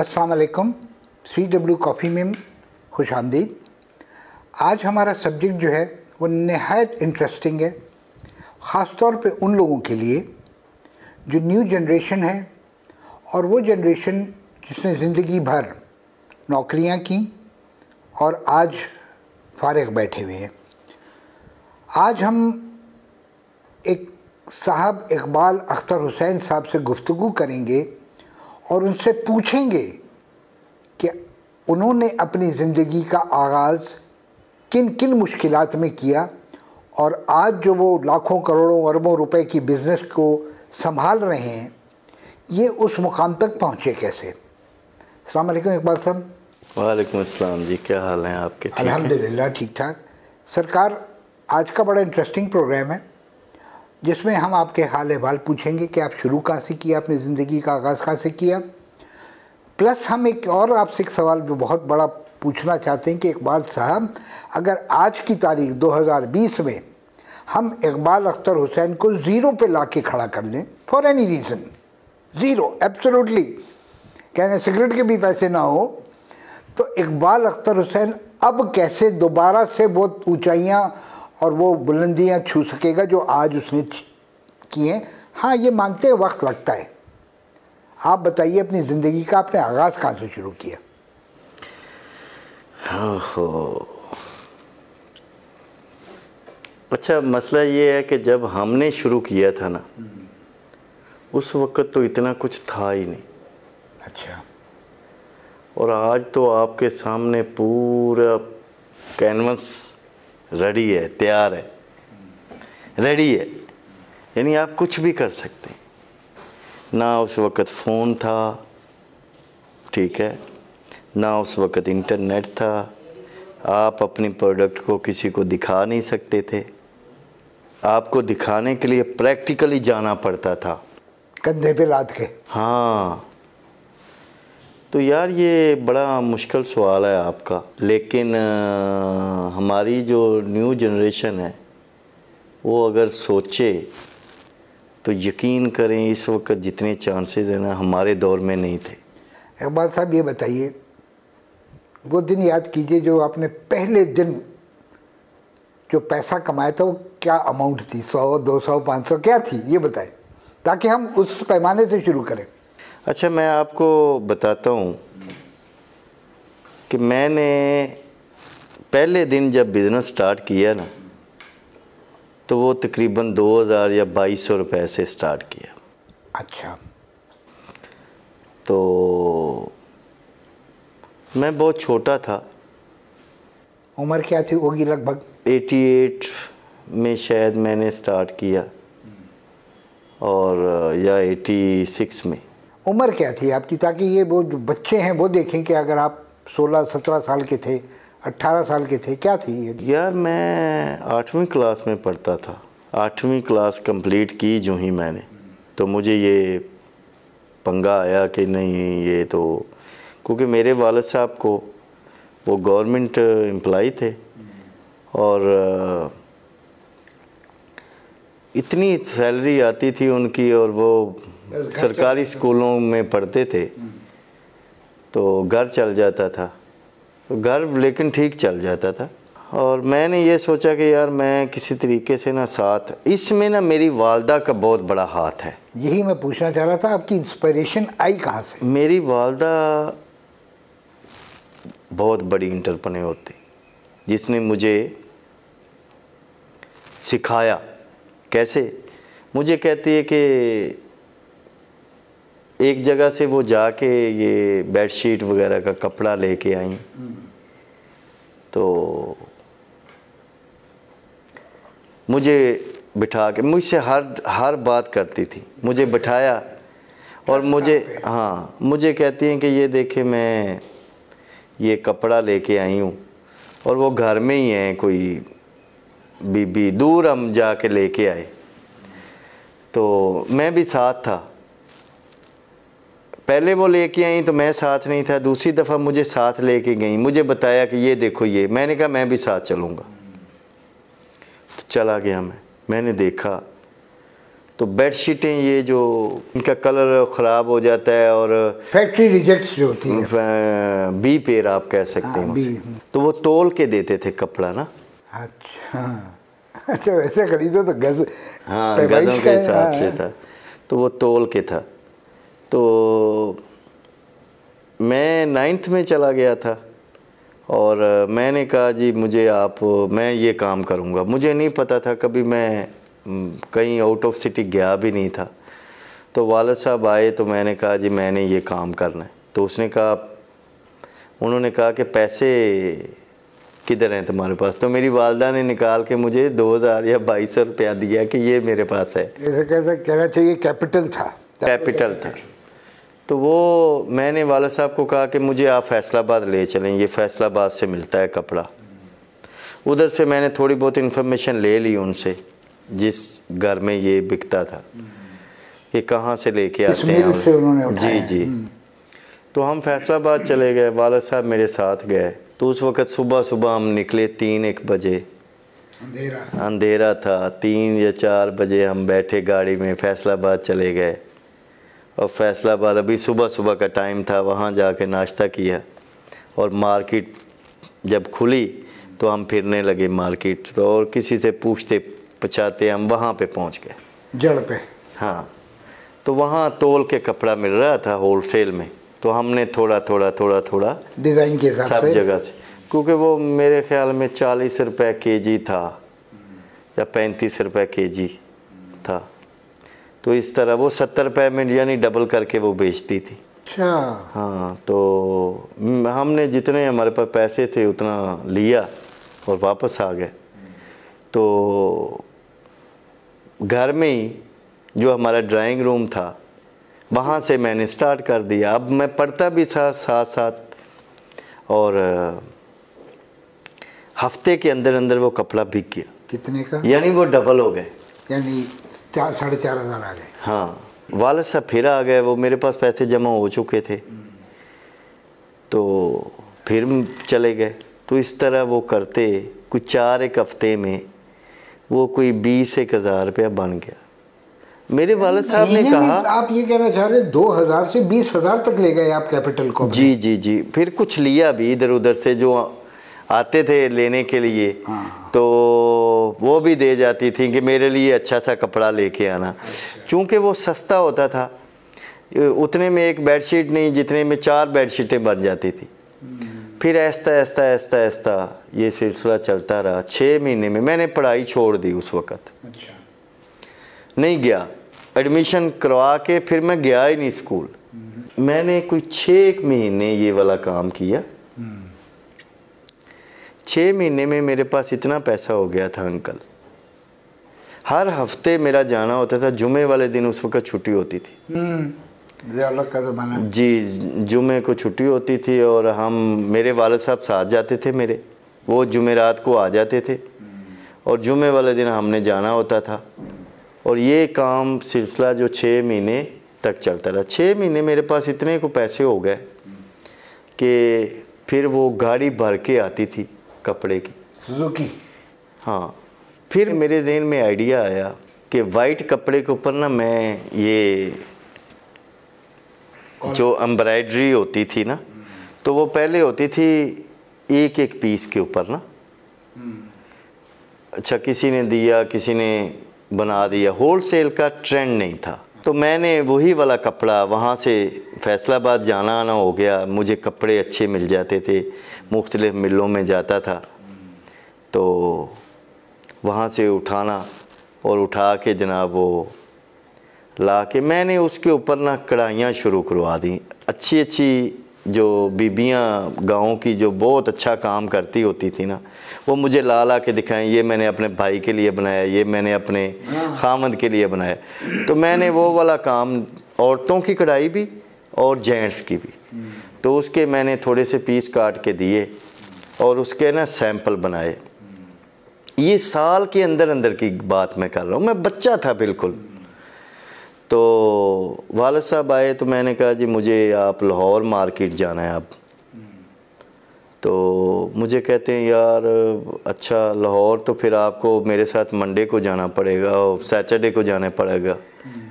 असलकम C W coffee में खुश आमदीद आज हमारा सब्जेक्ट जो है वो नहायत इंटरेस्टिंग है ख़ास तौर पे उन लोगों के लिए जो न्यू जनरेशन है और वो जनरेशन जिसने ज़िंदगी भर नौकरियाँ की और आज फारग बैठे हुए हैं आज हम एक साहब इकबाल अख्तर हुसैन साहब से गुफ्तु करेंगे और उनसे पूछेंगे कि उन्होंने अपनी ज़िंदगी का आगाज़ किन किन मुश्किल में किया और आज जो वो लाखों करोड़ों अरबों रुपए की बिज़नेस को संभाल रहे हैं ये उस मुकाम तक पहुँचे कैसे अलैक्म इकबाल साहब वालेकुम अस्सलाम जी क्या हाल हैं आपके अलहमदिल्ला ठीक ठाक सरकार आज का बड़ा इंटरेस्टिंग प्रोग्राम है जिसमें हम आपके हाल अहवाल पूछेंगे कि आप शुरू कहाँ से किया अपनी ज़िंदगी का आगाज़ कहाँ से किया प्लस हम एक और आपसे एक सवाल जो बहुत बड़ा पूछना चाहते हैं कि इकबाल साहब अगर आज की तारीख 2020 में हम इकबाल अख्तर हुसैन को ज़ीरो पे ला के खड़ा कर लें for any reason zero absolutely कहने सिगरेट के भी पैसे ना हो तो इकबाल अख्तर हुसैन अब कैसे दोबारा से वो ऊँचाइयाँ और वो बुलंदियाँ छू सकेगा जो आज उसने किए हैं हाँ ये मानते वक्त लगता है आप बताइए अपनी ज़िंदगी का आपने आगाज़ कहाँ से शुरू किया हो अच्छा मसला ये है कि जब हमने शुरू किया था ना उस वक़्त तो इतना कुछ था ही नहीं अच्छा और आज तो आपके सामने पूरा कैनवस रेडी है तैयार है रेडी है यानी आप कुछ भी कर सकते हैं ना उस वक़्त फ़ोन था ठीक है ना उस वक़्त इंटरनेट था आप अपने प्रोडक्ट को किसी को दिखा नहीं सकते थे आपको दिखाने के लिए प्रैक्टिकली जाना पड़ता था कंधे पे लाद के हाँ तो यार ये बड़ा मुश्किल सवाल है आपका लेकिन आ, हमारी जो न्यू जनरेशन है वो अगर सोचे तो यकीन करें इस वक्त जितने चांसेस हैं ना हमारे दौर में नहीं थे अकबाल साहब ये बताइए वो दिन याद कीजिए जो आपने पहले दिन जो पैसा कमाया था वो क्या अमाउंट थी सौ दो सौ पाँच सौ क्या थी ये बताएं ताकि हम उस पैमाने से शुरू करें अच्छा मैं आपको बताता हूँ कि मैंने पहले दिन जब बिज़नेस स्टार्ट किया ना तो वो तकरीबन 2000 या बाईस सौ रुपये से स्टार्ट किया अच्छा तो मैं बहुत छोटा था उम्र क्या थी होगी लगभग 88 में शायद मैंने स्टार्ट किया और या 86 में उम्र क्या थी आपकी ताकि ये वो जो बच्चे हैं वो देखें कि अगर आप 16-17 साल के थे 18 साल के थे क्या थी ये यार मैं आठवीं क्लास में पढ़ता था आठवीं क्लास कंप्लीट की जो ही मैंने तो मुझे ये पंगा आया कि नहीं ये तो क्योंकि मेरे वाल साहब को वो गवर्नमेंट एम्प्लॉ थे और इतनी सैलरी आती थी उनकी और वो सरकारी स्कूलों में पढ़ते थे hmm. तो घर चल जाता था तो घर लेकिन ठीक चल जाता था और मैंने ये सोचा कि यार मैं किसी तरीके से ना साथ इसमें ना मेरी वालदा का बहुत बड़ा हाथ है यही मैं पूछना चाह रहा था आपकी इंस्पिरेशन आई कहाँ से मेरी वालदा बहुत बड़ी इंटरप्रनोर थी जिसने मुझे सिखाया कैसे मुझे कहती है कि एक जगह से वो जाके ये बेडशीट वगैरह का कपड़ा लेके आई तो मुझे बिठा के मुझसे हर हर बात करती थी मुझे बिठाया और मुझे हाँ मुझे कहती हैं कि ये देखे मैं ये कपड़ा लेके आई हूँ और वो घर में ही हैं कोई बीबी दूर हम जा के लेके आए तो मैं भी साथ था पहले वो लेके आई तो मैं साथ नहीं था दूसरी दफ़ा मुझे साथ लेके गई मुझे बताया कि ये देखो ये मैंने कहा मैं भी साथ चलूँगा तो चला गया मैं मैंने देखा तो बेड शीटें ये जो इनका कलर ख़राब हो जाता है और फैक्ट्री रिजेक्ट जो होती है बी पेर आप कह सकते हैं हाँ, तो वो तोल के देते थे कपड़ा ना अच्छा अच्छा वैसे खरीदो तो गज हाँ गजों के हिसाब से हाँ। था तो वो तोल के था तो मैं नाइन्थ में चला गया था और मैंने कहा जी मुझे आप मैं ये काम करूँगा मुझे नहीं पता था कभी मैं कहीं आउट ऑफ सिटी गया भी नहीं था तो वालद साहब आए तो मैंने कहा जी मैंने ये काम करना है तो उसने कहा उन्होंने कहा कि पैसे किधर हैं तुम्हारे पास तो मेरी वालदा ने निकाल के मुझे 2000 या बाईस सौ रुपया दिया कि ये मेरे पास है कैसा कहना कैपिटल था कैपिटल था तो वो मैंने वाला साहब को कहा कि मुझे आप फैसलाबाद ले चलें ये फैसलाबाद से मिलता है कपड़ा उधर से मैंने थोड़ी बहुत इन्फॉर्मेशन ले ली उनसे जिस घर में ये बिकता था कि कहाँ से लेके आते हैं से उन्होंने जी जी हम्म। तो हम फैसलाबाद चले गए वाला साहब मेरे साथ गए तो उस वक़्त सुबह सुबह हम निकले तीन एक बजे अंधेरा अंधेरा था तीन या चार बजे हम बैठे गाड़ी में फैसलाबाद चले गए और फैसलाबाद अभी सुबह सुबह का टाइम था वहाँ जाके नाश्ता किया और मार्केट जब खुली तो हम फिरने लगे मार्केट तो और किसी से पूछते पछाते हम वहाँ पे पहुँच गए जड़ पे हाँ तो वहाँ तोल के कपड़ा मिल रहा था होलसेल में तो हमने थोड़ा थोड़ा थोड़ा थोड़ा डिज़ाइन के सब जगह से क्योंकि वो मेरे ख्याल में चालीस रुपये के जी था या पैंतीस रुपये के जी था तो इस तरह वो सत्तर रुपये में यानी डबल करके वो बेचती थी अच्छा हाँ तो हमने जितने हमारे पास पैसे थे उतना लिया और वापस आ गए तो घर में ही जो हमारा ड्राइंग रूम था वहाँ से मैंने स्टार्ट कर दिया अब मैं पढ़ता भी था साथ साथ और हफ्ते के अंदर अंदर वो कपड़ा बिक गया कितने का यानी वो डबल हो गए यानी चार साढ़े चार हज़ार आ गए हाँ वालद साहब फिर आ गए वो मेरे पास पैसे जमा हो चुके थे तो फिर चले गए तो इस तरह वो करते कुछ चार एक हफ्ते में वो कोई बीस एक हज़ार रुपया बन गया मेरे वाल साहब ने कहा आप ये कहना चाह रहे दो हज़ार से बीस हज़ार तक ले गए आप कैपिटल को जी जी जी फिर कुछ लिया भी इधर उधर से जो आते थे लेने के लिए हाँ। तो वो भी दे जाती थी कि मेरे लिए अच्छा सा कपड़ा लेके आना अच्छा। चूँकि वो सस्ता होता था उतने में एक बेडशीट नहीं जितने में चार बेडशीटें बन जाती थी हम्म। फिर ऐसा ऐसा ऐसा ऐसा ये सिलसिला चलता रहा छः महीने में मैंने पढ़ाई छोड़ दी उस वक़्त अच्छा। नहीं गया एडमिशन करवा के फिर मैं गया ही नहीं स्कूल हम्म। मैंने कोई छः महीने ये वाला काम किया छः महीने में मेरे पास इतना पैसा हो गया था अंकल हर हफ्ते मेरा जाना होता था जुमे वाले दिन उस वक्त छुट्टी होती थी हम्म, जी जुमे को छुट्टी होती थी और हम मेरे वाले साहब साथ जाते थे मेरे वो जुमेरात को आ जाते थे और जुमे वाले दिन हमने जाना होता था और ये काम सिलसिला जो छः महीने तक चलता रहा छः महीने मेरे पास इतने को पैसे हो गए कि फिर वो गाड़ी भर के आती थी कपड़े की सुजुकी हाँ फिर मेरे जहन में आइडिया आया कि वाइट कपड़े के ऊपर ना मैं ये जो एम्ब्रॉयडरी होती थी ना तो वो पहले होती थी एक एक पीस के ऊपर ना हम्म। अच्छा किसी ने दिया किसी ने बना दिया होल सेल का ट्रेंड नहीं था तो मैंने वही वाला कपड़ा वहाँ से फैसलाबाद जाना आना हो गया मुझे कपड़े अच्छे मिल जाते थे मुख्तलिफ़ मिलों में जाता था तो वहाँ से उठाना और उठा के जनाब वो ला के मैंने उसके ऊपर ना कढ़ाइयाँ शुरू करवा दी अच्छी अच्छी जो बीबियाँ गाँव की जो बहुत अच्छा काम करती होती थी ना वो मुझे ला ला के दिखाएं ये मैंने अपने भाई के लिए बनाया ये मैंने अपने हाँ। खामद के लिए बनाया तो मैंने वो वाला काम औरतों की कढ़ाई भी और जेंट्स की भी तो उसके मैंने थोड़े से पीस काट के दिए और उसके ना सैंपल बनाए ये साल के अंदर अंदर की बात मैं कर रहा हूँ मैं बच्चा था बिल्कुल तो वाल साहब आए तो मैंने कहा जी मुझे आप लाहौर मार्केट जाना है आप तो मुझे कहते हैं यार अच्छा लाहौर तो फिर आपको मेरे साथ मंडे को जाना पड़ेगा और सैटरडे को जाना पड़ेगा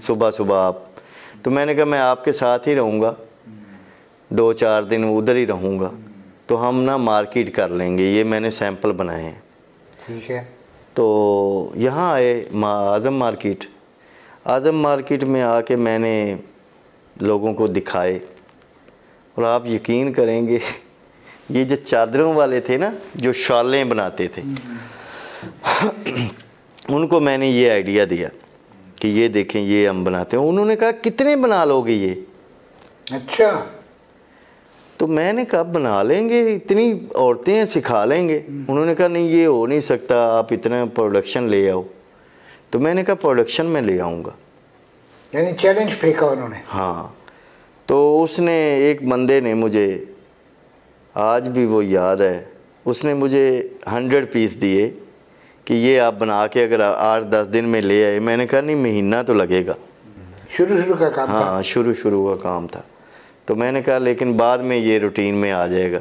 सुबह सुबह आप तो मैंने कहा मैं आपके साथ ही रहूँगा दो चार दिन उधर ही रहूँगा तो हम ना मार्केट कर लेंगे ये मैंने सैंपल बनाए हैं ठीक है तो यहाँ आए आज़म मार्केट आज़म मार्केट में आके मैंने लोगों को दिखाए और आप यकीन करेंगे ये जो चादरों वाले थे ना जो शालें बनाते थे उनको मैंने ये आइडिया दिया कि ये देखें ये हम बनाते हैं उन्होंने कहा कितने बना लोगे ये अच्छा तो मैंने कहा बना लेंगे इतनी औरतें सिखा लेंगे उन्होंने कहा नहीं ये हो नहीं सकता आप इतना प्रोडक्शन ले आओ तो मैंने कहा प्रोडक्शन में ले आऊँगा यानी चैलेंज फेंका उन्होंने हाँ तो उसने एक बंदे ने मुझे आज भी वो याद है उसने मुझे हंड्रेड पीस दिए कि ये आप बना के अगर आठ दस दिन में ले आए मैंने कहा नहीं महीना तो लगेगा शुरू शुरू का काम हाँ शुरू शुरू का काम था हाँ, तो मैंने कहा लेकिन बाद में ये रूटीन में आ जाएगा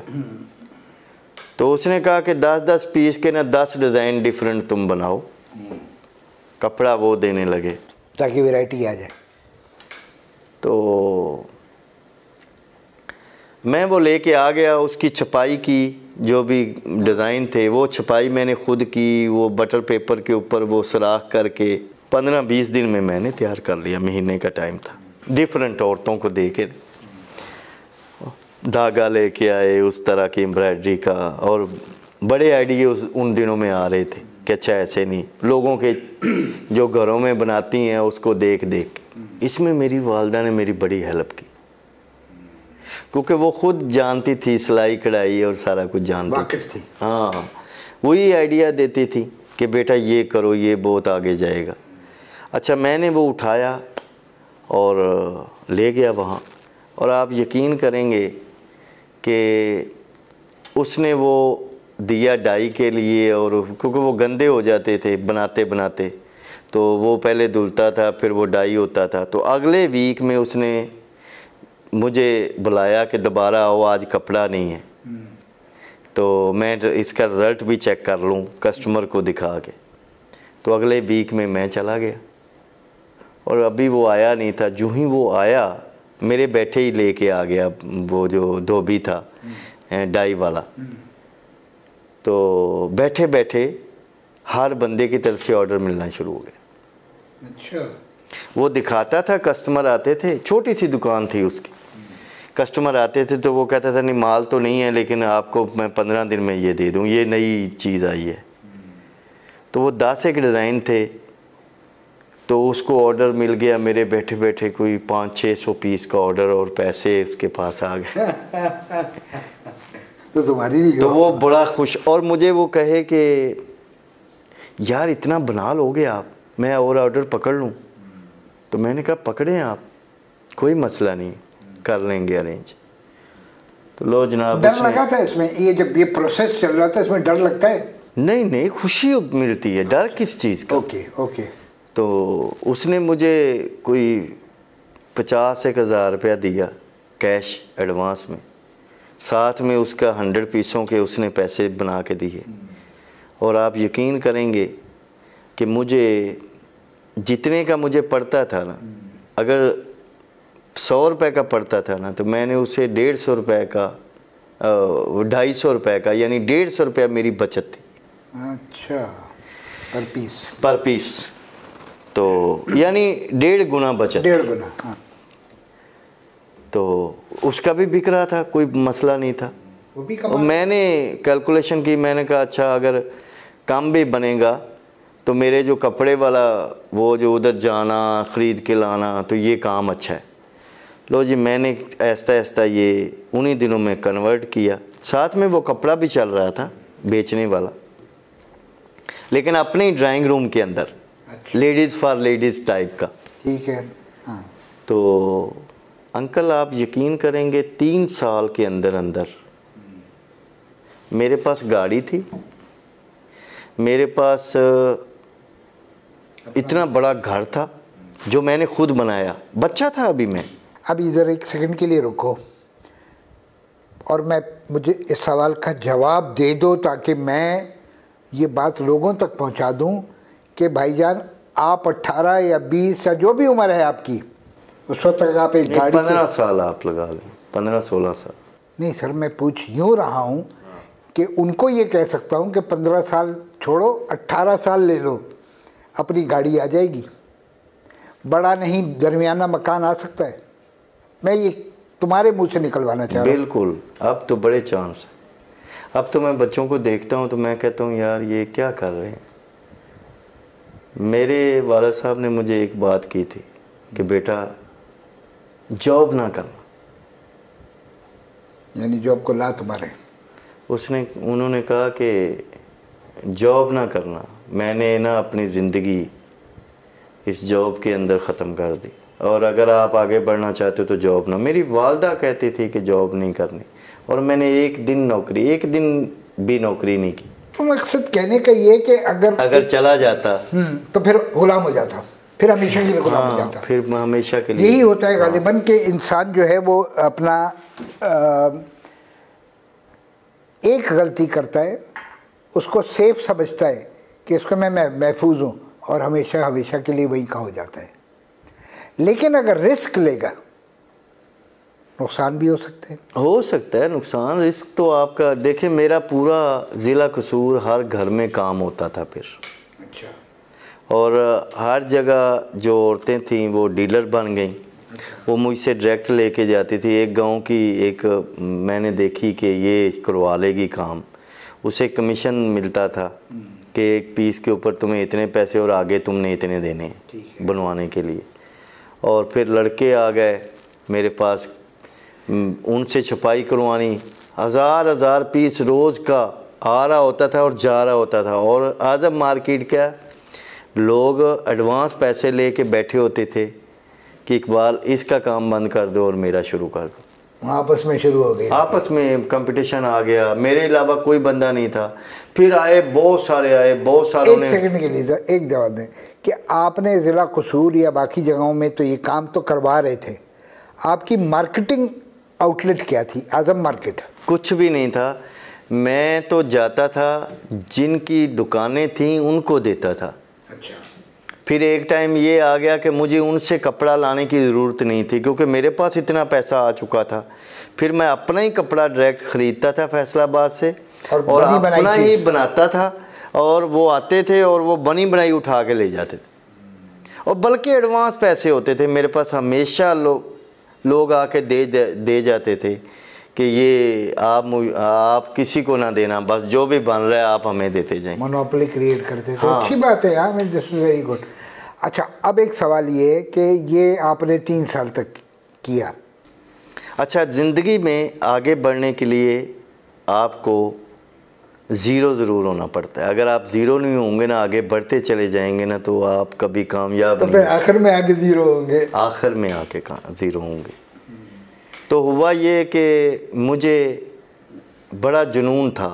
तो उसने कहा कि दस दस पीस के ना दस डिज़ाइन डिफरेंट तुम बनाओ कपड़ा वो देने लगे ताकि वैरायटी आ जाए तो मैं वो लेके आ गया उसकी छपाई की जो भी डिज़ाइन थे वो छपाई मैंने खुद की वो बटर पेपर के ऊपर वो सराख करके पंद्रह बीस दिन में मैंने तैयार कर लिया महीने का टाइम था डिफरेंट औरतों को दे के धागा लेके आए उस तरह की एम्ब्रॉयडरी का और बड़े आइडिए उस उन दिनों में आ रहे थे कि अच्छा ऐसे नहीं लोगों के जो घरों में बनाती हैं उसको देख देख इसमें मेरी वालदा ने मेरी बड़ी हेल्प की क्योंकि वो खुद जानती थी सिलाई कढ़ाई और सारा कुछ जानती थी, थी। हाँ वही आइडिया देती थी कि बेटा ये करो ये बहुत आगे जाएगा अच्छा मैंने वो उठाया और ले गया वहाँ और आप यकीन करेंगे कि उसने वो दिया डाई के लिए और क्योंकि वो गंदे हो जाते थे बनाते बनाते तो वो पहले धुलता था फिर वो डाई होता था तो अगले वीक में उसने मुझे बुलाया कि दोबारा आओ आज कपड़ा नहीं है तो मैं इसका रिज़ल्ट भी चेक कर लूँ कस्टमर को दिखा के तो अगले वीक में मैं चला गया और अभी वो आया नहीं था जो ही वो आया मेरे बैठे ही लेके आ गया वो जो धोबी था हम्म। डाई वाला हम्म। तो बैठे बैठे हर बंदे की तरफ से ऑर्डर मिलना शुरू हो गया अच्छा वो दिखाता था कस्टमर आते थे छोटी सी दुकान थी उसकी हम्म। कस्टमर आते थे तो वो कहता था नहीं माल तो नहीं है लेकिन आपको मैं पंद्रह दिन में ये दे दूँ ये नई चीज़ आई है तो वो दस एक डिज़ाइन थे तो उसको ऑर्डर मिल गया मेरे बैठे बैठे कोई पाँच छः सौ पीस का ऑर्डर और पैसे उसके पास आ गए तो तुम्हारी भी तो वो बड़ा खुश और मुझे वो कहे कि यार इतना बना लोगे आप मैं और ऑर्डर पकड़ लूँ तो मैंने कहा पकड़ें आप कोई मसला नहीं कर लेंगे अरेंज तो लो जनाब डर लगा था इसमें ये जब ये प्रोसेस चल रहा था इसमें डर लगता है नहीं नहीं खुशी मिलती है डर किस चीज़ का ओके ओके तो उसने मुझे कोई पचास एक हज़ार रुपया दिया कैश एडवांस में साथ में उसका हंड्रेड पीसों के उसने पैसे बना के दिए और आप यकीन करेंगे कि मुझे जितने का मुझे पड़ता था ना अगर सौ रुपये का पड़ता था ना तो मैंने उसे डेढ़ सौ रुपये का ढाई सौ रुपये का यानी डेढ़ सौ रुपया मेरी बचत थी अच्छा पर पीस पर पीस तो यानी डेढ़ गुना बचत डेढ़ गुना हाँ। तो उसका भी बिक रहा था कोई मसला नहीं था वो भी और मैंने कैलकुलेशन की मैंने कहा अच्छा अगर काम भी बनेगा तो मेरे जो कपड़े वाला वो जो उधर जाना ख़रीद के लाना तो ये काम अच्छा है लो जी मैंने ऐसा ऐसा ये उन्हीं दिनों में कन्वर्ट किया साथ में वो कपड़ा भी चल रहा था बेचने वाला लेकिन अपने ही ड्राइंग रूम के अंदर लेडीज़ फॉर लेडीज़ टाइप का ठीक है हाँ। तो अंकल आप यकीन करेंगे तीन साल के अंदर अंदर मेरे पास गाड़ी थी मेरे पास इतना बड़ा घर था जो मैंने खुद बनाया बच्चा था अभी मैं अब इधर एक सेकंड के लिए रुको और मैं मुझे इस सवाल का जवाब दे दो ताकि मैं ये बात लोगों तक पहुंचा दूं कि भाईजान आप 18 या 20 या जो भी उम्र है आपकी उस वक्त तक आप एक गाड़ी पंद्रह साल आप लगा लें पंद्रह सोलह साल नहीं सर मैं पूछ यूँ रहा हूँ कि उनको ये कह सकता हूँ कि पंद्रह साल छोड़ो अट्ठारह साल ले लो अपनी गाड़ी आ जाएगी बड़ा नहीं दरमियाना मकान आ सकता है मैं ये तुम्हारे मुंह से निकलवाना चाह रहा बिल्कुल अब तो बड़े चांस अब तो मैं बच्चों को देखता हूँ तो मैं कहता हूँ यार ये क्या कर रहे हैं मेरे वाला साहब ने मुझे एक बात की थी कि बेटा जॉब ना करना यानी जॉब को लात मारे उसने उन्होंने कहा कि जॉब ना करना मैंने ना अपनी ज़िंदगी इस जॉब के अंदर ख़त्म कर दी और अगर आप आगे बढ़ना चाहते हो तो जॉब ना मेरी वालदा कहती थी कि जॉब नहीं करनी और मैंने एक दिन नौकरी एक दिन भी नौकरी नहीं की मकसद कहने का ये कि अगर अगर चला जाता हम्म, तो फिर गुलाम हो जाता फिर हमेशा के लिए गुलाम हाँ, हो जाता फिर हमेशा के लिए यही होता है हाँ। गालिबा के कि इंसान जो है वो अपना आ, एक गलती करता है उसको सेफ समझता है कि इसको मैं महफूज हूँ और हमेशा हमेशा के लिए वहीं का हो जाता है लेकिन अगर रिस्क लेगा नुकसान भी हो सकते हैं हो सकता है नुकसान रिस्क तो आपका देखिए मेरा पूरा ज़िला कसूर हर घर में काम होता था फिर अच्छा और हर जगह जो औरतें थीं वो डीलर बन गईं वो मुझसे डायरेक्ट लेके जाती थी एक गांव की एक मैंने देखी कि ये करवा लेगी काम उसे कमीशन मिलता था कि एक पीस के ऊपर तुम्हें इतने पैसे और आगे तुमने इतने देने बनवाने के लिए और फिर लड़के आ गए मेरे पास उनसे छपाई करवानी हज़ार हज़ार पीस रोज़ का आ रहा होता था और जा रहा होता था और आज अब मार्केट का लोग एडवांस पैसे ले कर बैठे होते थे कि इकबाल इसका काम बंद कर दो और मेरा शुरू कर दो आपस में शुरू हो गया आपस में कंपटीशन आ गया मेरे अलावा कोई बंदा नहीं था फिर आए बहुत सारे आए बहुत सारे एक सेकंड के लिए एक जवाब दें कि आपने ज़िला कसूर या बाकी जगहों में तो ये काम तो करवा रहे थे आपकी मार्केटिंग आउटलेट क्या थी आजम मार्केट कुछ भी नहीं था मैं तो जाता था जिनकी दुकानें थीं उनको देता था अच्छा फिर एक टाइम ये आ गया कि मुझे उनसे कपड़ा लाने की ज़रूरत नहीं थी क्योंकि मेरे पास इतना पैसा आ चुका था फिर मैं अपना ही कपड़ा डायरेक्ट ख़रीदता था फैसलाबाद से और, और अपना ही बनाता था और वो आते थे और वो बनी बनाई उठा के ले जाते थे और बल्कि एडवांस पैसे होते थे मेरे पास हमेशा लोग लोग आके दे दे जाते थे कि ये आप आप किसी को ना देना बस जो भी बन रहा है आप हमें देते जाए मोनोपली क्रिएट करते थे हाँ। अच्छी बात है यार दिस वेरी गुड अच्छा अब एक सवाल ये कि ये आपने तीन साल तक किया अच्छा ज़िंदगी में आगे बढ़ने के लिए आपको ज़ीरो ज़रूर होना पड़ता है अगर आप ज़ीरो नहीं होंगे ना आगे बढ़ते चले जाएंगे ना तो आप कभी कामयाब तो नहीं आखिर में आगे ज़ीरो होंगे आखिर में आके ज़ीरो होंगे तो हुआ ये कि मुझे बड़ा जुनून था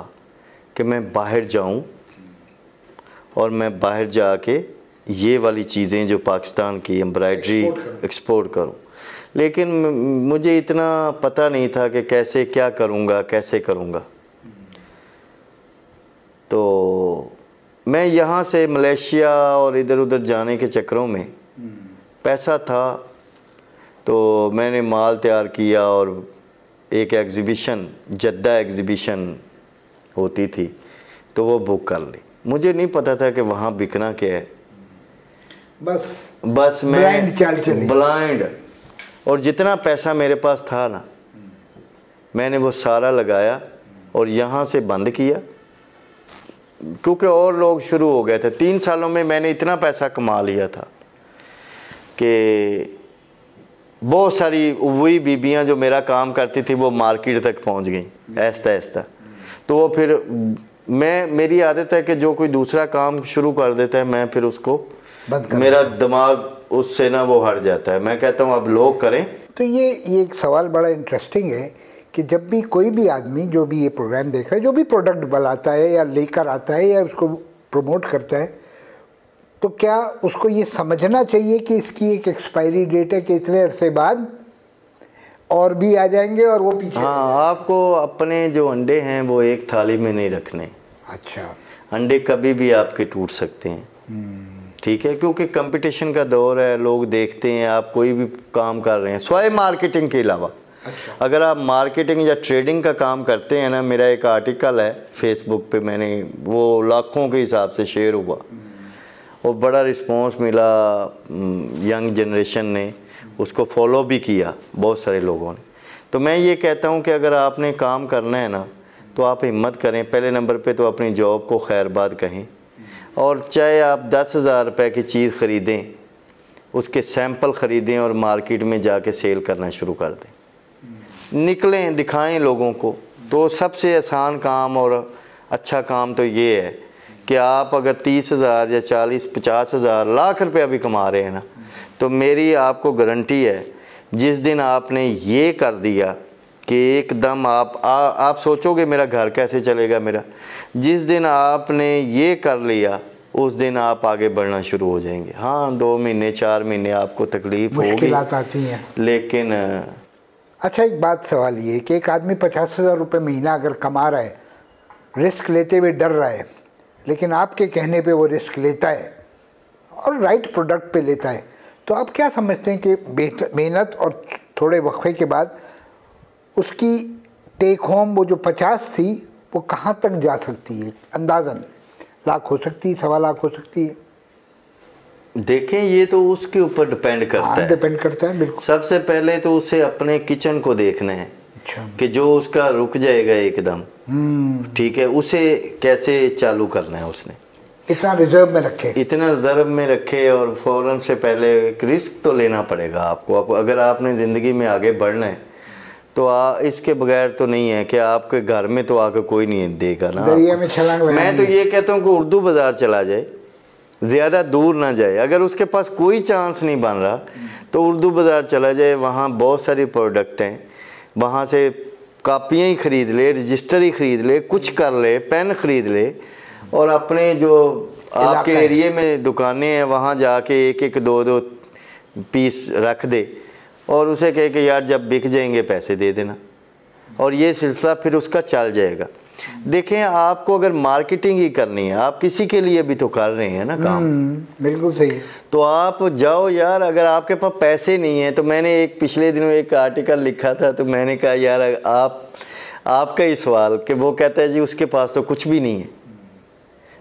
कि मैं बाहर जाऊं और मैं बाहर जा के ये वाली चीज़ें जो पाकिस्तान की एम्ब्रॉयडरी एक्सपोर्ट करूँ लेकिन मुझे इतना पता नहीं था कि कैसे क्या करूँगा कैसे करूँगा तो मैं यहाँ से मलेशिया और इधर उधर जाने के चक्करों में पैसा था तो मैंने माल तैयार किया और एक एग्ज़िबिशन जद्दा एग्ज़िबिशन होती थी तो वो बुक कर ली मुझे नहीं पता था कि वहाँ बिकना क्या है बस बस मैं ब्लाइंड ब्लाइंड और जितना पैसा मेरे पास था ना मैंने वो सारा लगाया और यहाँ से बंद किया क्योंकि और लोग शुरू हो गए थे तीन सालों में मैंने इतना पैसा कमा लिया था कि बहुत सारी वही बीबियाँ जो मेरा काम करती थी वो मार्केट तक पहुंच गई ऐसा ऐसा तो वो फिर मैं मेरी आदत है कि जो कोई दूसरा काम शुरू कर देता है मैं फिर उसको बंद कर मेरा दिमाग उससे ना वो हट जाता है मैं कहता हूँ अब लोग करें तो ये ये एक सवाल बड़ा इंटरेस्टिंग है कि जब भी कोई भी आदमी जो भी ये प्रोग्राम देख रहा है जो भी प्रोडक्ट बनाता है या लेकर आता है या उसको प्रमोट करता है तो क्या उसको ये समझना चाहिए कि इसकी एक एक्सपायरी डेट है कि इतने अरसे बाद और भी आ जाएंगे और वो पीछे हाँ आपको अपने जो अंडे हैं वो एक थाली में नहीं रखने अच्छा अंडे कभी भी आपके टूट सकते हैं हम्म। ठीक है क्योंकि कंपटीशन का दौर है लोग देखते हैं आप कोई भी काम कर रहे हैं स्वयं मार्केटिंग के अलावा अच्छा। अगर आप मार्केटिंग या ट्रेडिंग का काम करते हैं ना मेरा एक आर्टिकल है फेसबुक पे मैंने वो लाखों के हिसाब से शेयर हुआ और बड़ा रिस्पांस मिला यंग जनरेशन ने उसको फॉलो भी किया बहुत सारे लोगों ने तो मैं ये कहता हूँ कि अगर आपने काम करना है ना तो आप हिम्मत करें पहले नंबर पर तो अपनी जॉब को खैरबाद कहें और चाहे आप दस हज़ार रुपये की चीज़ ख़रीदें उसके सैंपल ख़रीदें और मार्केट में जाके सेल करना शुरू कर दें निकलें दिखाएं लोगों को तो सबसे आसान काम और अच्छा काम तो ये है कि आप अगर तीस हज़ार या चालीस पचास हज़ार लाख रुपया भी कमा रहे हैं ना तो मेरी आपको गारंटी है जिस दिन आपने ये कर दिया कि एकदम आप आ, आप सोचोगे मेरा घर कैसे चलेगा मेरा जिस दिन आपने ये कर लिया उस दिन आप आगे बढ़ना शुरू हो जाएंगे हाँ दो महीने चार महीने आपको तकलीफ होगी लेकिन अच्छा एक बात सवाल ये कि एक आदमी पचास हज़ार रुपये महीना अगर कमा रहा है रिस्क लेते हुए डर रहा है लेकिन आपके कहने पे वो रिस्क लेता है और राइट प्रोडक्ट पे लेता है तो आप क्या समझते हैं कि मेहनत और थोड़े वक्फे के बाद उसकी टेक होम वो जो पचास थी वो कहाँ तक जा सकती है अंदाजन लाख हो सकती है सवा लाख हो सकती है देखें ये तो उसके ऊपर डिपेंड हाँ, करता है डिपेंड करता है बिल्कुल सबसे पहले तो उसे अपने किचन को देखना है अच्छा। कि जो उसका रुक जाएगा एकदम हम्म। ठीक है उसे कैसे चालू करना है उसने इतना रिजर्व में रखे इतना रिजर्व में रखे और फौरन से पहले एक रिस्क तो लेना पड़ेगा आपको आप, अगर आपने ज़िंदगी में आगे बढ़ना है तो आ, इसके बगैर तो नहीं है कि आपके घर में तो आकर कोई नहीं देगा ना दरिया में मैं तो ये कहता हूँ कि उर्दू बाज़ार चला जाए ज़्यादा दूर ना जाए अगर उसके पास कोई चांस नहीं बन रहा तो उर्दू बाज़ार चला जाए वहाँ बहुत सारी प्रोडक्ट हैं वहाँ से कापियाँ ही ख़रीद ले रजिस्टर ही ख़रीद ले कुछ कर ले पेन ख़रीद ले और अपने जो आपके एरिए में दुकानें हैं वहाँ जाके एक एक दो दो पीस रख दे और उसे कहे कि यार जब बिक जाएंगे पैसे दे देना और ये सिलसिला फिर उसका चल जाएगा देखें आपको अगर मार्केटिंग ही करनी है आप किसी के लिए भी तो कर रहे हैं ना काम हम्म, बिल्कुल सही तो आप जाओ यार अगर आपके पास पैसे नहीं है तो मैंने एक पिछले दिनों एक आर्टिकल लिखा था तो मैंने कहा यार आप आपका ही सवाल कि वो कहता है जी उसके पास तो कुछ भी नहीं है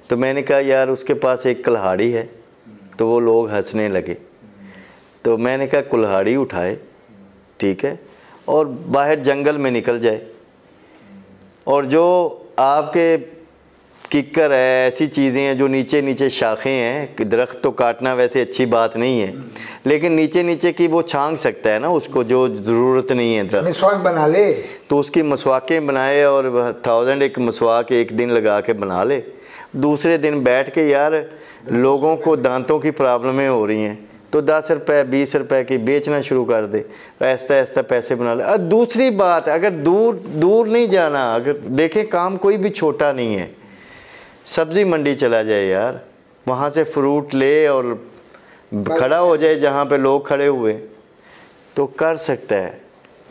तो मैंने कहा यार उसके पास एक कुल्हाड़ी है तो वो लोग हंसने लगे तो मैंने कहा कुल्हाड़ी उठाए ठीक है और बाहर जंगल में निकल जाए और जो आपके किकर है ऐसी चीज़ें हैं जो नीचे नीचे शाखें हैं दरख्त तो काटना वैसे अच्छी बात नहीं है लेकिन नीचे नीचे की वो छांग सकता है ना उसको जो ज़रूरत नहीं है दरख्त मसवाक बना ले तो उसकी मसवाकें बनाए और थाउजेंड एक मसवाक एक दिन लगा के बना ले दूसरे दिन बैठ के यार लोगों को दांतों की प्रॉब्लमें हो रही हैं तो दस रुपए बीस रुपए की बेचना शुरू कर दे तो ऐसा ऐसा पैसे बना ले और दूसरी बात अगर दूर दूर नहीं जाना अगर देखें काम कोई भी छोटा नहीं है सब्ज़ी मंडी चला जाए यार वहाँ से फ्रूट ले और खड़ा हो जाए जहाँ पे लोग खड़े हुए तो कर सकता है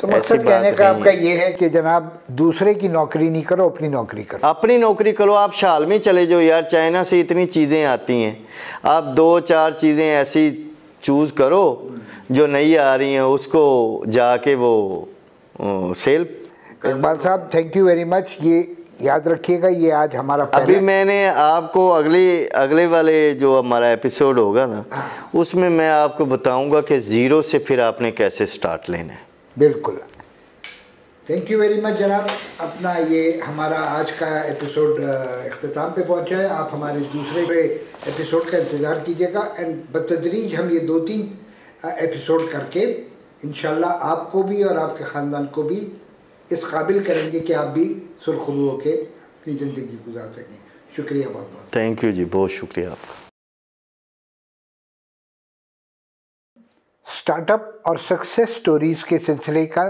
तो मकसद कहने का आपका ये है कि जनाब दूसरे की नौकरी नहीं करो अपनी नौकरी करो अपनी नौकरी करो आप शाल में चले जाओ यार चाइना से इतनी चीज़ें आती हैं आप दो चार चीज़ें ऐसी चूज़ करो जो नहीं आ रही हैं उसको जाके वो सेल तो इकबाल साहब थैंक यू वेरी मच ये याद रखिएगा ये आज हमारा अभी मैंने आपको अगले अगले वाले जो हमारा एपिसोड होगा ना हाँ। उसमें मैं आपको बताऊंगा कि ज़ीरो से फिर आपने कैसे स्टार्ट लेना है बिल्कुल थैंक यू वेरी मच जनाब अपना ये हमारा आज का एपिसोड अख्ताम पे पहुंचा है आप हमारे दूसरे एपिसोड का इंतज़ार कीजिएगा एंड बतदरीज हम ये दो तीन एपिसोड करके इन आपको भी और आपके ख़ानदान को भी इस काबिल करेंगे कि आप भी सुरखरू होकर अपनी ज़िंदगी गुजार सकें शुक्रिया बहुत बहुत थैंक यू जी बहुत शुक्रिया आपका स्टार्टअप और सक्सेस स्टोरीज़ के सिलसिले का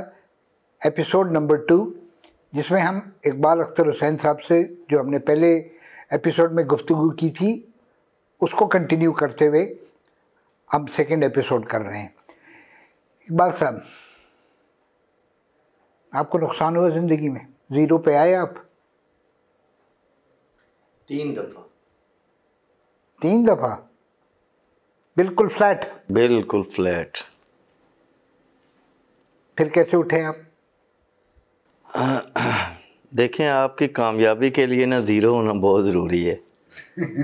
एपिसोड नंबर टू जिसमें हम इकबाल अख्तर हुसैन साहब से जो हमने पहले एपिसोड में गुफ्तु की थी उसको कंटिन्यू करते हुए हम सेकेंड एपिसोड कर रहे हैं इकबाल साहब आपको नुकसान हुआ ज़िंदगी में ज़ीरो पे आए आप तीन दफ़ा तीन दफ़ा बिल्कुल फ्लैट बिल्कुल फ्लैट फिर कैसे उठे आप देखें आपकी कामयाबी के लिए ना ज़ीरो होना बहुत ज़रूरी है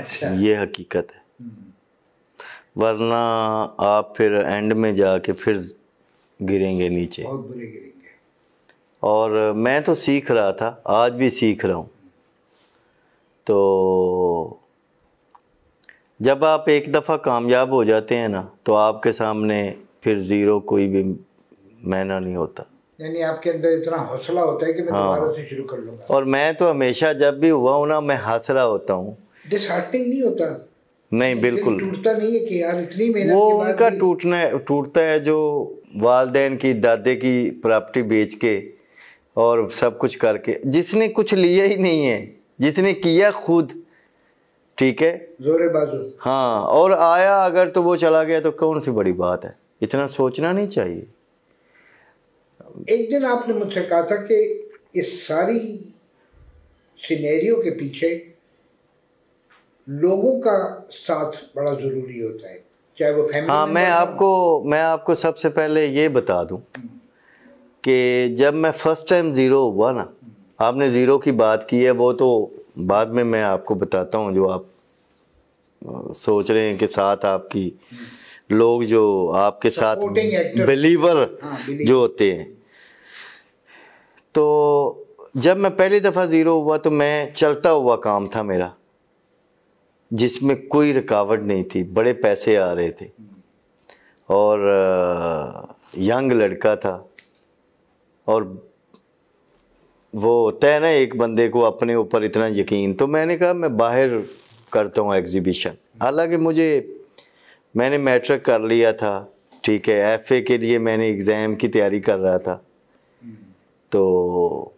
अच्छा ये हकीकत है वरना आप फिर एंड में जाके फिर गिरेंगे नीचे बहुत बुरे गिरेंगे और मैं तो सीख रहा था आज भी सीख रहा हूँ तो जब आप एक दफ़ा कामयाब हो जाते हैं ना तो आपके सामने फिर ज़ीरो कोई भी मैना नहीं होता यानी आपके अंदर इतना हौसला होता है कि मैं हाँ। दोबारा से शुरू कर लूंगा और मैं तो हमेशा जब भी हुआ हूँ ना मैं हंस होता हूँ डिसहार्टनिंग नहीं होता नहीं बिल्कुल टूटता नहीं है कि यार इतनी मेहनत वो उनका टूटना टूटता है जो वालदेन की दादे की प्रॉपर्टी बेच के और सब कुछ करके जिसने कुछ लिया ही नहीं है जिसने किया खुद ठीक है जोरे बाजू हाँ और आया अगर तो वो चला गया तो कौन सी बड़ी बात है इतना सोचना नहीं चाहिए एक दिन आपने मुझसे कहा था कि इस सारी सिनेरियो के पीछे लोगों का साथ बड़ा ज़रूरी होता है चाहे वो फैमिली हाँ मैं आपको मैं आपको सबसे पहले ये बता दूं कि जब मैं फ़र्स्ट टाइम ज़ीरो हुआ ना आपने ज़ीरो की बात की है वो तो बाद में मैं आपको बताता हूँ जो आप सोच रहे हैं कि साथ आपकी लोग जो आपके साथ बिलीवर हाँ, जो होते हैं तो जब मैं पहली दफ़ा ज़ीरो हुआ तो मैं चलता हुआ काम था मेरा जिसमें कोई रुकावट नहीं थी बड़े पैसे आ रहे थे और यंग लड़का था और वो होता है ना एक बंदे को अपने ऊपर इतना यकीन तो मैंने कहा मैं बाहर करता हूँ एग्जीबिशन हालांकि मुझे मैंने मैट्रिक कर लिया था ठीक है एफ़ के लिए मैंने एग्ज़ाम की तैयारी कर रहा था तो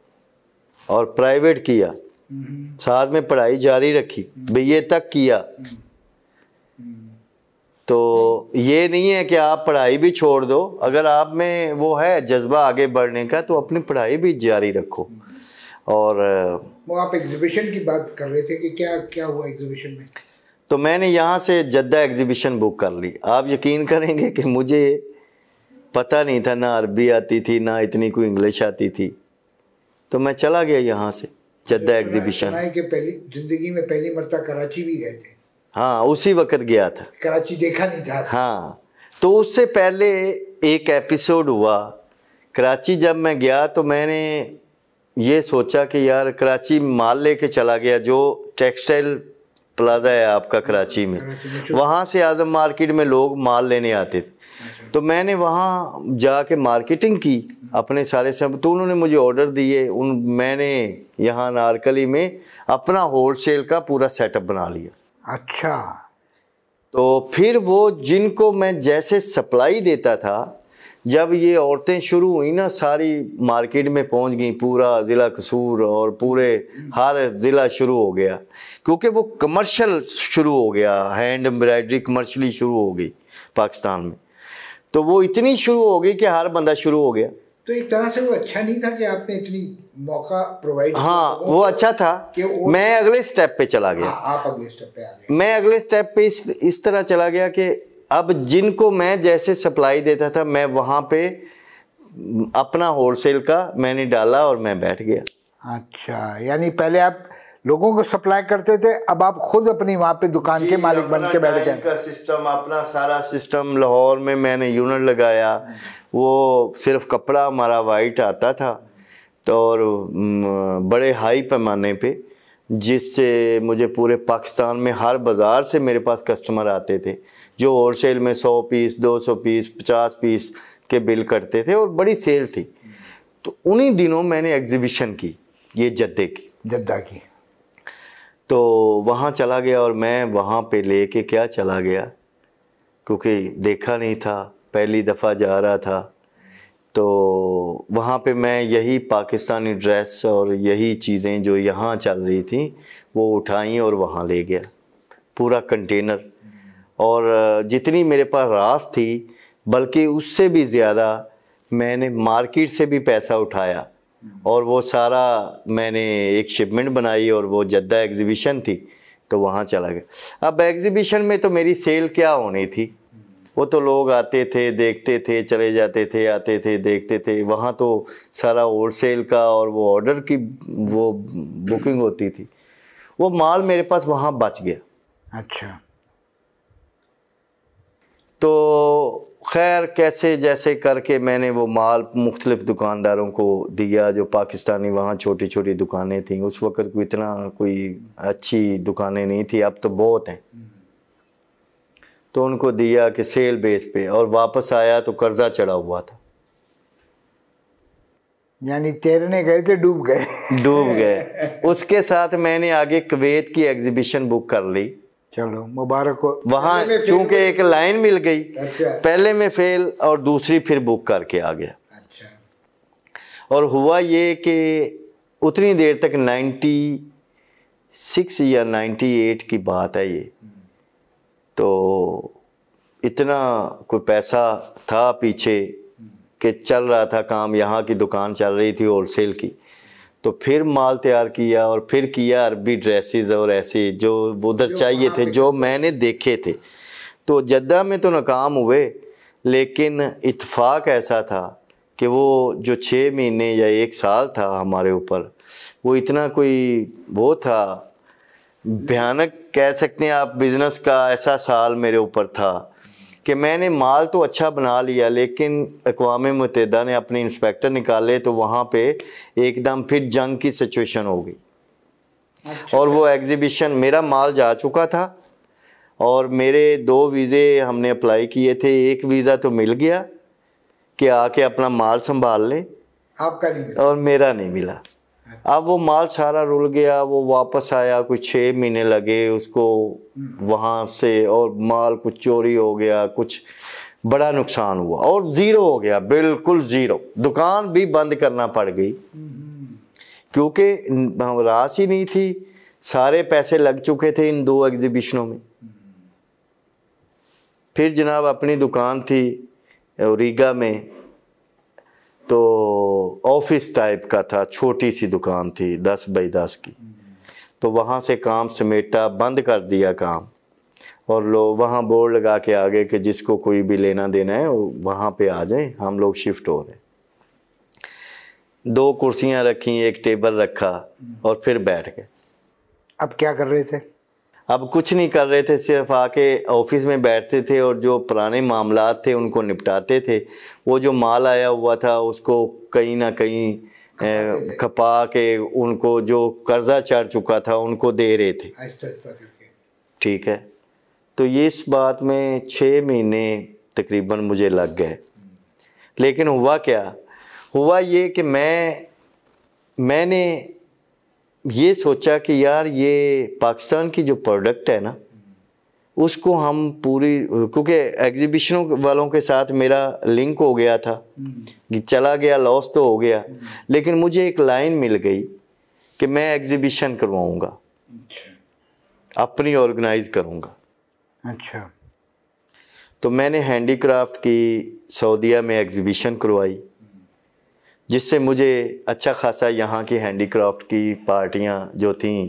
और प्राइवेट किया हम्म। साथ में पढ़ाई जारी रखी बी हम्म। तक किया हम्म। तो ये नहीं है कि आप पढ़ाई भी छोड़ दो अगर आप में वो है जज्बा आगे बढ़ने का तो अपनी पढ़ाई भी जारी रखो और वो आप एग्जीबिशन की बात कर रहे थे कि क्या क्या हुआ एग्जीबिशन में तो मैंने यहाँ से जद्दा एग्जीबिशन बुक कर ली आप यकीन करेंगे कि मुझे पता नहीं था ना अरबी आती थी ना इतनी कोई इंग्लिश आती थी तो मैं चला गया यहाँ से जद्दा एग्जीबिशन के जिंदगी में पहली मरता कराची भी गए थे हाँ उसी वक्त गया था कराची देखा नहीं था हाँ तो उससे पहले एक एपिसोड हुआ कराची जब मैं गया तो मैंने ये सोचा कि यार कराची माल लेके चला गया जो टेक्सटाइल प्लाजा है आपका कराची में वहाँ से आज़म मार्केट में लोग माल लेने आते थे तो मैंने वहाँ जा के मार्केटिंग की अपने सारे सब तो उन्होंने मुझे ऑर्डर दिए उन मैंने यहाँ नारकली में अपना होलसेल का पूरा सेटअप बना लिया अच्छा तो फिर वो जिनको मैं जैसे सप्लाई देता था जब ये औरतें शुरू हुई ना सारी मार्केट में पहुंच गई पूरा ज़िला कसूर और पूरे हर ज़िला शुरू हो गया क्योंकि वो कमर्शियल शुरू हो गया हैंड एम्ब्रॉयडरी कमर्शली शुरू हो गई पाकिस्तान में तो वो इतनी शुरू हो गई कि हर बंदा शुरू हो गया तो एक तरह से वो अच्छा नहीं था कि आपने इतनी मौका प्रोवाइड हाँ तो वो अच्छा था कि मैं अगले स्टेप पे चला गया हाँ, आप अगले स्टेप पे आ गए मैं अगले स्टेप पे इस इस तरह चला गया कि अब जिनको मैं जैसे सप्लाई देता था मैं वहाँ पे अपना होलसेल का मैंने डाला और मैं बैठ गया अच्छा यानी पहले आप लोगों को सप्लाई करते थे अब आप खुद अपनी वहाँ पे दुकान के मालिक बन के बैठ गए सिस्टम अपना सारा सिस्टम लाहौर में मैंने यूनिट लगाया वो सिर्फ कपड़ा हमारा वाइट आता था तो और बड़े हाई पैमाने पे जिससे मुझे पूरे पाकिस्तान में हर बाज़ार से मेरे पास कस्टमर आते थे जो होल सेल में सौ पीस दो सौ पीस पचास पीस के बिल करते थे और बड़ी सेल थी तो उन्हीं दिनों मैंने एग्जीबिशन की ये जद्दे की जद्दा की तो वहाँ चला गया और मैं वहाँ पे लेके क्या चला गया क्योंकि देखा नहीं था पहली दफ़ा जा रहा था तो वहाँ पे मैं यही पाकिस्तानी ड्रेस और यही चीज़ें जो यहाँ चल रही थी वो उठाई और वहाँ ले गया पूरा कंटेनर और जितनी मेरे पास रास थी बल्कि उससे भी ज़्यादा मैंने मार्केट से भी पैसा उठाया हम्म। और वो सारा मैंने एक शिपमेंट बनाई और वो जद्दा एग्जीबिशन थी तो वहाँ चला गया अब एग्जीबिशन में तो मेरी सेल क्या होनी थी वो तो लोग आते थे देखते थे चले जाते थे आते थे देखते थे वहाँ तो सारा होल सेल का और वो ऑर्डर की वो बुकिंग होती थी वो माल मेरे पास वहाँ बच गया अच्छा तो खैर कैसे जैसे करके मैंने वो माल मुख्तलिफ़ दुकानदारों को दिया जो पाकिस्तानी वहाँ छोटी छोटी दुकानें थी उस वक़्त को इतना कोई अच्छी दुकानें नहीं थी अब तो बहुत हैं तो उनको दिया कि सेल बेस पे और वापस आया तो कर्ज़ा चढ़ा हुआ था यानी तैरने गए थे डूब गए डूब गए उसके साथ मैंने आगे कवेत की एग्जीबिशन बुक कर ली चलो मुबारक हो वहाँ चूंकि एक लाइन मिल गई अच्छा। पहले में फेल और दूसरी फिर बुक करके आ गया अच्छा। और हुआ ये कि उतनी देर तक 96 या 98 की बात है ये तो इतना कोई पैसा था पीछे कि चल रहा था काम यहाँ की दुकान चल रही थी होलसेल की तो फिर माल तैयार किया और फिर किया अरबी ड्रेसेस और ऐसे जो उधर चाहिए थे जो मैंने देखे थे तो जद्दा में तो नाकाम हुए लेकिन इतफाक़ ऐसा था कि वो जो छः महीने या एक साल था हमारे ऊपर वो इतना कोई वो था भयानक कह सकते हैं आप बिज़नेस का ऐसा साल मेरे ऊपर था कि मैंने माल तो अच्छा बना लिया लेकिन अकवाम मतदा ने अपने इंस्पेक्टर निकाले तो वहाँ पे एकदम फिर जंग की सिचुएशन हो गई अच्छा। और वो एग्ज़िबिशन मेरा माल जा चुका था और मेरे दो वीज़े हमने अप्लाई किए थे एक वीज़ा तो मिल गया कि आके अपना माल संभाल ले आपका नहीं और मेरा नहीं मिला अब वो माल सारा रुल गया वो वापस आया कुछ छः महीने लगे उसको वहाँ से और माल कुछ चोरी हो गया कुछ बड़ा नुकसान हुआ और ज़ीरो हो गया बिल्कुल ज़ीरो दुकान भी बंद करना पड़ गई क्योंकि रास ही नहीं थी सारे पैसे लग चुके थे इन दो एग्जीबिशनों में फिर जनाब अपनी दुकान थी रीगा में तो ऑफिस टाइप का था छोटी सी दुकान थी दस बाई दस की तो वहाँ से काम समेटा बंद कर दिया काम और लोग वहाँ बोर्ड लगा के आगे कि जिसको कोई भी लेना देना है वहाँ पे आ जाए हम लोग शिफ्ट हो रहे दो कुर्सियाँ रखी एक टेबल रखा और फिर बैठ गए अब क्या कर रहे थे अब कुछ नहीं कर रहे थे सिर्फ आके ऑफिस में बैठते थे और जो पुराने मामला थे उनको निपटाते थे वो जो माल आया हुआ था उसको कहीं ना कहीं खपा के उनको जो कर्जा चढ़ चुका था उनको दे रहे थे ठीक है तो ये इस बात में छः महीने तकरीबन मुझे लग गए लेकिन हुआ क्या हुआ ये कि मैं मैंने ये सोचा कि यार ये पाकिस्तान की जो प्रोडक्ट है ना उसको हम पूरी क्योंकि एग्जीबिशनों वालों के साथ मेरा लिंक हो गया था हम्म। कि चला गया लॉस तो हो गया हम्म। लेकिन मुझे एक लाइन मिल गई कि मैं एग्जीबिशन करवाऊंगा अच्छा। अपनी ऑर्गेनाइज करूंगा अच्छा तो मैंने हैंडीक्राफ्ट की सऊदीया में एग्जीबिशन करवाई जिससे मुझे अच्छा खासा यहाँ की हैंडीक्राफ्ट की पार्टियाँ जो थीं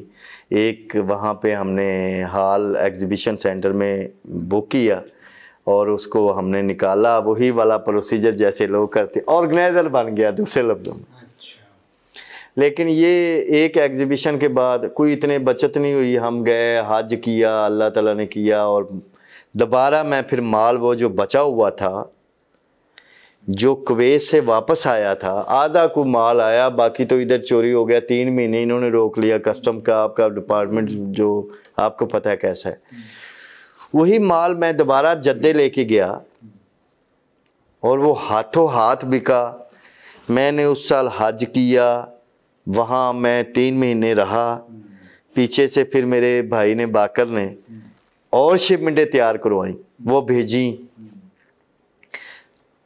एक वहाँ पे हमने हाल एग्ज़िबिशन सेंटर में बुक किया और उसको हमने निकाला वही वाला प्रोसीजर जैसे लोग करते ऑर्गेनाइज़र बन गया दूसरे लफ्ज़ों में लेकिन ये एक एग्ज़िबिशन के बाद कोई इतने बचत नहीं हुई हम गए हज किया अल्लाह ताला ने किया और दोबारा मैं फिर माल वो जो बचा हुआ था जो कुवैत से वापस आया था आधा को माल आया बाकी तो इधर चोरी हो गया तीन महीने इन्होंने रोक लिया कस्टम का आपका डिपार्टमेंट जो आपको पता है कैसा है वही माल मैं दोबारा जद्दे लेके गया और वो हाथों हाथ बिका मैंने उस साल हज किया वहाँ मैं तीन महीने रहा पीछे से फिर मेरे भाई ने बाकर ने और शिपमेंटें तैयार करवाई वो भेजी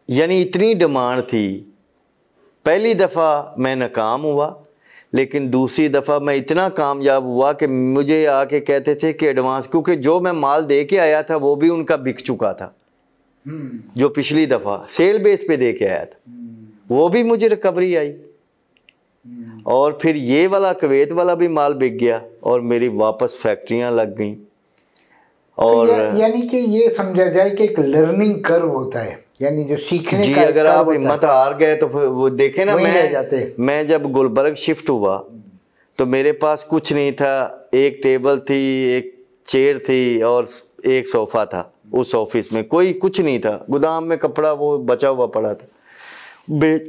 यानी इतनी डिमांड थी पहली दफ़ा मैं नाकाम हुआ लेकिन दूसरी दफ़ा मैं इतना कामयाब हुआ कि मुझे आके कहते थे कि एडवांस क्योंकि जो मैं माल दे के आया था वो भी उनका बिक चुका था हम्म। जो पिछली दफ़ा सेल बेस पे दे के आया था हम्म। वो भी मुझे रिकवरी आई हम्म। और फिर ये वाला कवेत वाला भी माल बिक गया और मेरी वापस फैक्ट्रियाँ लग गई तो और तो या, यानी कि ये समझा जाए कि एक लर्निंग कर्व होता है यानी जो सीखने जी का अगर आप हिम्मत हार गए तो फिर वो देखे ना मैं जाते मैं जब गुलबर्ग शिफ्ट हुआ तो मेरे पास कुछ नहीं था एक टेबल थी एक चेयर थी और एक सोफ़ा था उस ऑफिस में कोई कुछ नहीं था गोदाम में कपड़ा वो बचा हुआ पड़ा था बेच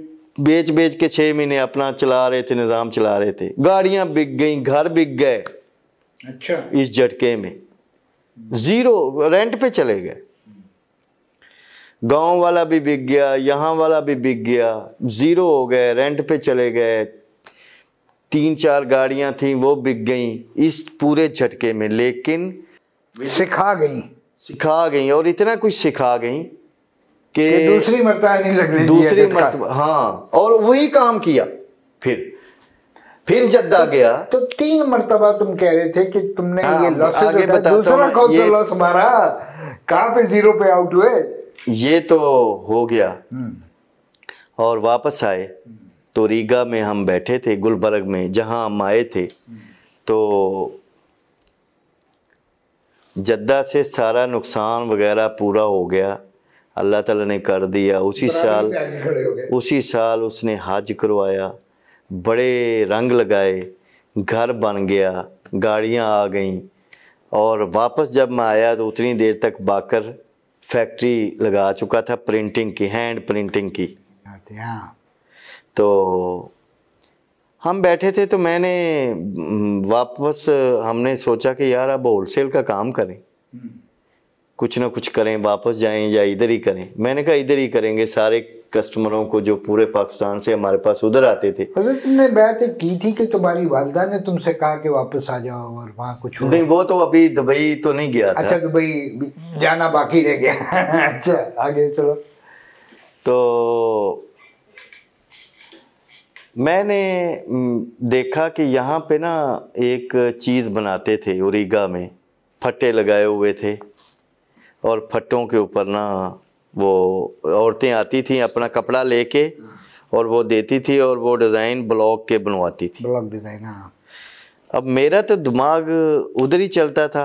बेच बेच के छः महीने अपना चला रहे थे निज़ाम चला रहे थे गाड़ियाँ बिक गई घर बिक गए अच्छा इस झटके में ज़ीरो रेंट पे चले गए गांव वाला भी बिक गया यहाँ वाला भी बिक गया ज़ीरो हो गए रेंट पे चले गए तीन चार गाड़ियाँ थी वो बिक गई इस पूरे झटके में लेकिन सिखा गई सिखा गई और इतना कुछ सिखा गई कि दूसरी मरता नहीं लगने दूसरी मरतबा हाँ और वही काम किया फिर फिर जद्दा तो, गया तो तीन मरतबा तुम कह रहे थे कि तुमने आ, हाँ, ये आगे तो दूसरा कौन सा लॉस मारा कहाँ पे जीरो पे आउट हुए ये तो हो गया हम्म। और वापस आए तो रीगा में हम बैठे थे गुलबर्ग में जहां हम आए थे हम्म। तो जद्दा से सारा नुकसान वगैरह पूरा हो गया अल्लाह ताला ने कर दिया उसी साल उसी साल उसने हज करवाया बड़े रंग लगाए घर बन गया गाड़ियाँ आ गईं और वापस जब मैं आया तो उतनी देर तक बाकर फैक्ट्री लगा चुका था प्रिंटिंग की हैंड प्रिंटिंग की हाँ। तो हम बैठे थे तो मैंने हम्म, वापस हमने सोचा कि यार अब होलसेल का काम करें हम्म। कुछ ना कुछ करें वापस जाएं या इधर ही करें मैंने कहा इधर ही करेंगे सारे कस्टमरों को जो पूरे पाकिस्तान से हमारे पास उधर आते थे तुमने बात की थी कि तुम्हारी वालदा ने तुमसे कहा कि वापस आ जाओ और वहाँ कुछ नहीं वो तो अभी दुबई तो नहीं गया था। अच्छा दुबई जाना बाकी रह गया अच्छा आगे चलो तो मैंने देखा कि यहाँ पे ना एक चीज़ बनाते थे उरीगा में फट्टे लगाए हुए थे और फट्टों के ऊपर ना वो औरतें आती थी अपना कपड़ा लेके और वो देती थी और वो डिज़ाइन ब्लॉक के बनवाती थी ब्लॉक डिज़ाइन हाँ। अब मेरा तो दिमाग उधर ही चलता था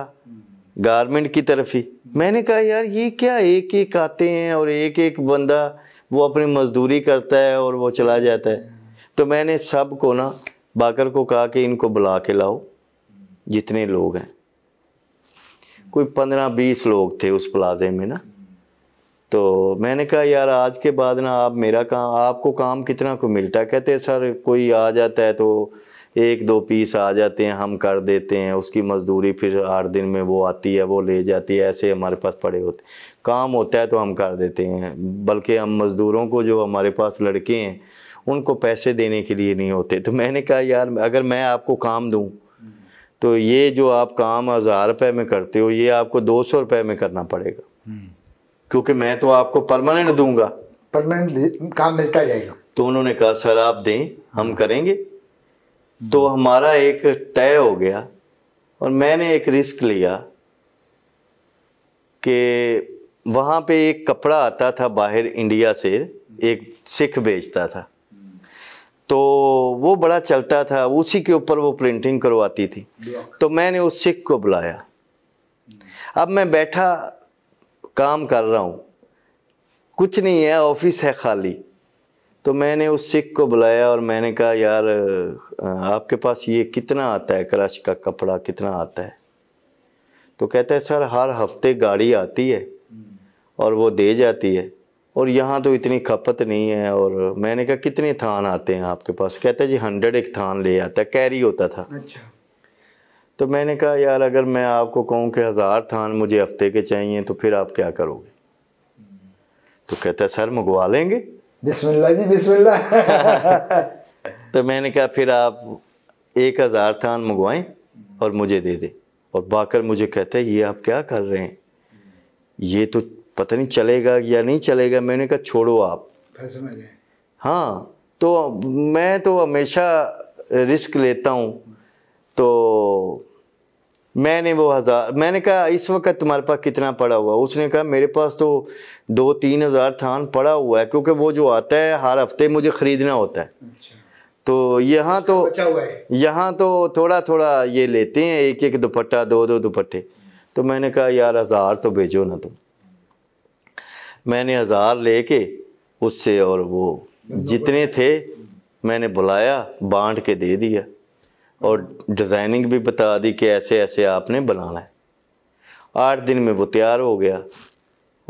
गारमेंट की तरफ ही मैंने कहा यार ये क्या एक एक आते हैं और एक एक बंदा वो अपनी मजदूरी करता है और वो चला जाता है तो मैंने सब को ना बाकर को कहा कि इनको बुला के लाओ जितने लोग हैं कोई पंद्रह बीस लोग थे उस प्लाजे में ना तो मैंने कहा यार आज के बाद ना आप मेरा काम आपको काम कितना को मिलता है कहते सर कोई आ जाता है तो एक दो पीस आ जाते हैं हम कर देते हैं उसकी मजदूरी फिर आठ दिन में वो आती है वो ले जाती है ऐसे हमारे पास पड़े होते काम होता है तो हम कर देते हैं बल्कि हम मज़दूरों को जो हमारे पास लड़के हैं उनको पैसे देने के लिए नहीं होते तो मैंने कहा यार अगर मैं आपको काम दूँ तो ये जो आप काम हज़ार रुपये में करते हो ये आपको दो सौ रुपये में करना पड़ेगा क्योंकि मैं तो आपको परमानेंट दूंगा परमानेंट काम मिलता जाएगा तो उन्होंने कहा सर आप दें हम करेंगे तो हमारा एक तय हो गया और मैंने एक रिस्क लिया कि वहाँ पे एक कपड़ा आता था बाहर इंडिया से एक सिख बेचता था तो वो बड़ा चलता था उसी के ऊपर वो प्रिंटिंग करवाती थी तो मैंने उस सिख को बुलाया अब मैं बैठा काम कर रहा हूँ कुछ नहीं है ऑफिस है खाली तो मैंने उस सिख को बुलाया और मैंने कहा यार आपके पास ये कितना आता है क्रश का कपड़ा कितना आता है तो कहता है सर हर हफ्ते गाड़ी आती है और वो दे जाती है और यहाँ तो इतनी खपत नहीं है और मैंने कहा कितने थान आते हैं आपके पास कहता है जी हंड्रेड एक थान ले आता है कैरी होता था अच्छा तो मैंने कहा यार अगर मैं आपको कहूँ कि हज़ार थान मुझे हफ्ते के चाहिए तो फिर आप क्या करोगे तो कहता है सर मंगवा लेंगे बिस्मिल्लाह जी बिस्मिल्लाह तो मैंने कहा फिर आप एक हज़ार थान मंगवाएं और मुझे दे दें और बाकर मुझे कहते है ये आप क्या कर रहे हैं ये तो पता नहीं चलेगा या नहीं चलेगा मैंने कहा छोड़ो आप हाँ तो मैं तो हमेशा रिस्क लेता हूँ तो मैंने वो हज़ार मैंने कहा इस वक्त तुम्हारे पास कितना पड़ा हुआ उसने कहा मेरे पास तो दो तीन हज़ार थान पड़ा हुआ है क्योंकि वो जो आता है हर हफ्ते मुझे ख़रीदना होता है अच्छा। तो यहाँ तो यहाँ तो थोड़ा थोड़ा ये लेते हैं एक एक दुपट्टा दो दो दुपट्टे तो मैंने कहा यार हज़ार तो भेजो ना तुम मैंने हज़ार लेके उससे और वो जितने थे मैंने बुलाया बांट के दे दिया और डिज़ाइनिंग भी बता दी कि ऐसे ऐसे आपने बनाना है आठ दिन में वो तैयार हो गया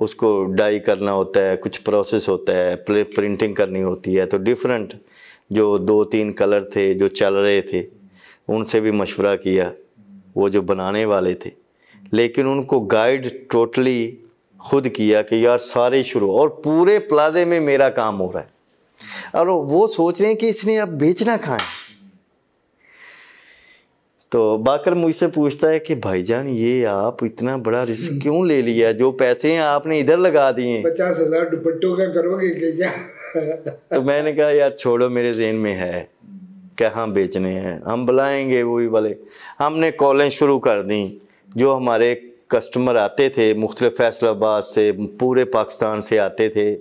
उसको डाई करना होता है कुछ प्रोसेस होता है प्रिंटिंग करनी होती है तो डिफरेंट जो दो तीन कलर थे जो चल रहे थे उनसे भी मशवरा किया वो जो बनाने वाले थे लेकिन उनको गाइड टोटली खुद किया कि यार सारे शुरू और पूरे प्लाजे में मेरा काम हो रहा है और वो सोच रहे हैं कि इसने अब बेचना खाएं तो बाकर मुझसे पूछता है कि भाईजान ये आप इतना बड़ा रिस्क हम्म। क्यों ले लिया जो पैसे हैं आपने इधर लगा दिए पचास हजार दुपट्टों का करोगे क्या तो मैंने कहा यार छोड़ो मेरे जेन में है कहाँ हाँ बेचने हैं हम बुलाएंगे वो ही वाले हमने कॉलें शुरू कर दी जो हमारे कस्टमर आते थे मुख्तलिफ फैसलाबाद से पूरे पाकिस्तान से आते थे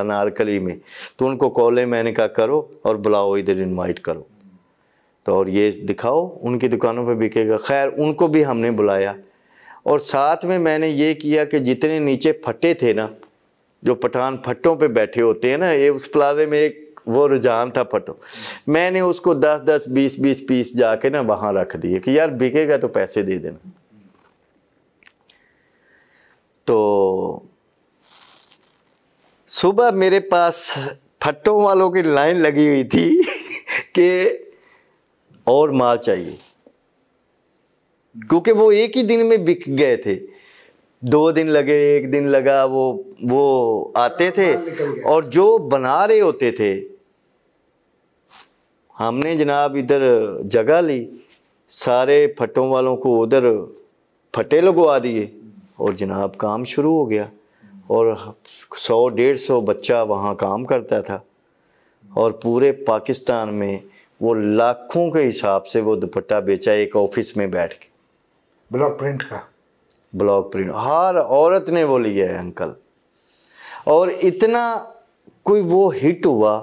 अनारकली में तो उनको कॉलें मैंने कहा करो और बुलाओ इधर इन्वाइट करो तो और ये दिखाओ उनकी दुकानों पे बिकेगा खैर उनको भी हमने बुलाया और साथ में मैंने ये किया कि जितने नीचे फटे थे ना जो पठान फट्टों पे बैठे होते हैं ना ये उस प्लाजे में एक वो रुझान था फटो मैंने उसको दस दस बीस बीस पीस जाके ना वहाँ रख दिए कि यार बिकेगा तो पैसे दे देना तो सुबह मेरे पास फट्टों वालों की लाइन लगी हुई थी कि और माल चाहिए क्योंकि वो एक ही दिन में बिक गए थे दो दिन लगे एक दिन लगा वो वो आते थे और जो बना रहे होते थे हमने जनाब इधर जगह ली सारे फटों वालों को उधर फटे लगवा दिए और जनाब काम शुरू हो गया और सौ डेढ़ सौ बच्चा वहाँ काम करता था और पूरे पाकिस्तान में वो लाखों के हिसाब से वो दुपट्टा बेचा एक ऑफिस में बैठ के ब्लॉक प्रिंट का ब्लॉक प्रिंट हर औरत ने वो लिया है अंकल और इतना कोई वो हिट हुआ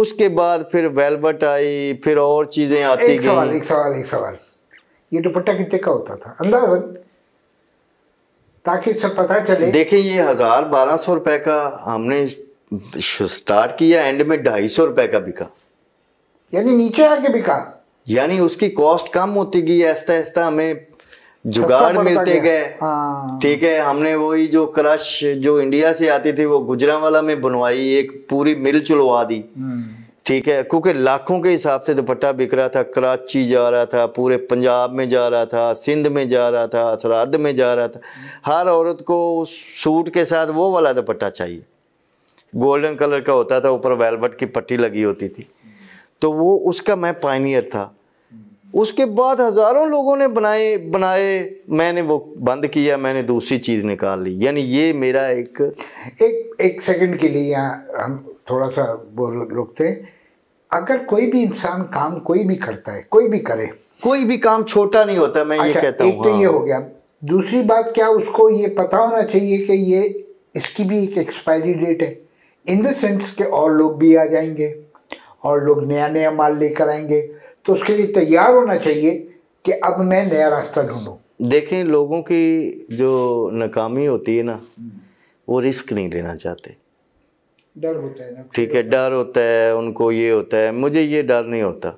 उसके बाद फिर वेलवेट आई फिर और चीज़ें आती एक सवाल एक सवाल एक सवाल ये दुपट्टा कितने का होता था अंदाजन ताकि सब पता चले देखिए ये हज़ार बारह सौ रुपए का हमने स्टार्ट किया एंड में ढाई सौ रुपए का बिका यानी नीचे आके बिका यानी उसकी कॉस्ट कम होती गई ऐसा ऐसा हमें जुगाड़ मिलते गए हाँ। ठीक है हमने वही जो क्रश जो इंडिया से आती थी वो गुजरा वाला में बनवाई एक पूरी मिल चुलवा दी हम्म। ठीक है क्योंकि लाखों के हिसाब से दुपट्टा बिक रहा था कराची जा रहा था पूरे पंजाब में जा रहा था सिंध में जा रहा था सरहद में जा रहा था हर औरत को सूट के साथ वो वाला दुपट्टा चाहिए गोल्डन कलर का होता था ऊपर वेलवेट की पट्टी लगी होती थी तो वो उसका मैं पाइनियर था उसके बाद हज़ारों लोगों ने बनाए बनाए मैंने वो बंद किया मैंने दूसरी चीज़ निकाल ली यानी ये मेरा एक एक एक सेकंड के लिए यहाँ हम थोड़ा सा वो रुकते हैं अगर कोई भी इंसान काम कोई भी करता है कोई भी करे कोई भी काम छोटा नहीं होता मैं अच्छा, तो ये कहता हूँ तो हाँ। ये हो गया दूसरी बात क्या उसको ये पता होना चाहिए कि ये इसकी भी एक एक्सपायरी डेट है इन देंस के और लोग भी आ जाएंगे और लोग नया नया माल लेकर आएंगे तो उसके लिए तैयार होना चाहिए कि अब मैं नया रास्ता ढूंढूँ देखें लोगों की जो नाकामी होती है ना हम्म। वो रिस्क नहीं लेना चाहते डर होता है ना ठीक है डर होता है उनको ये होता है मुझे ये डर नहीं होता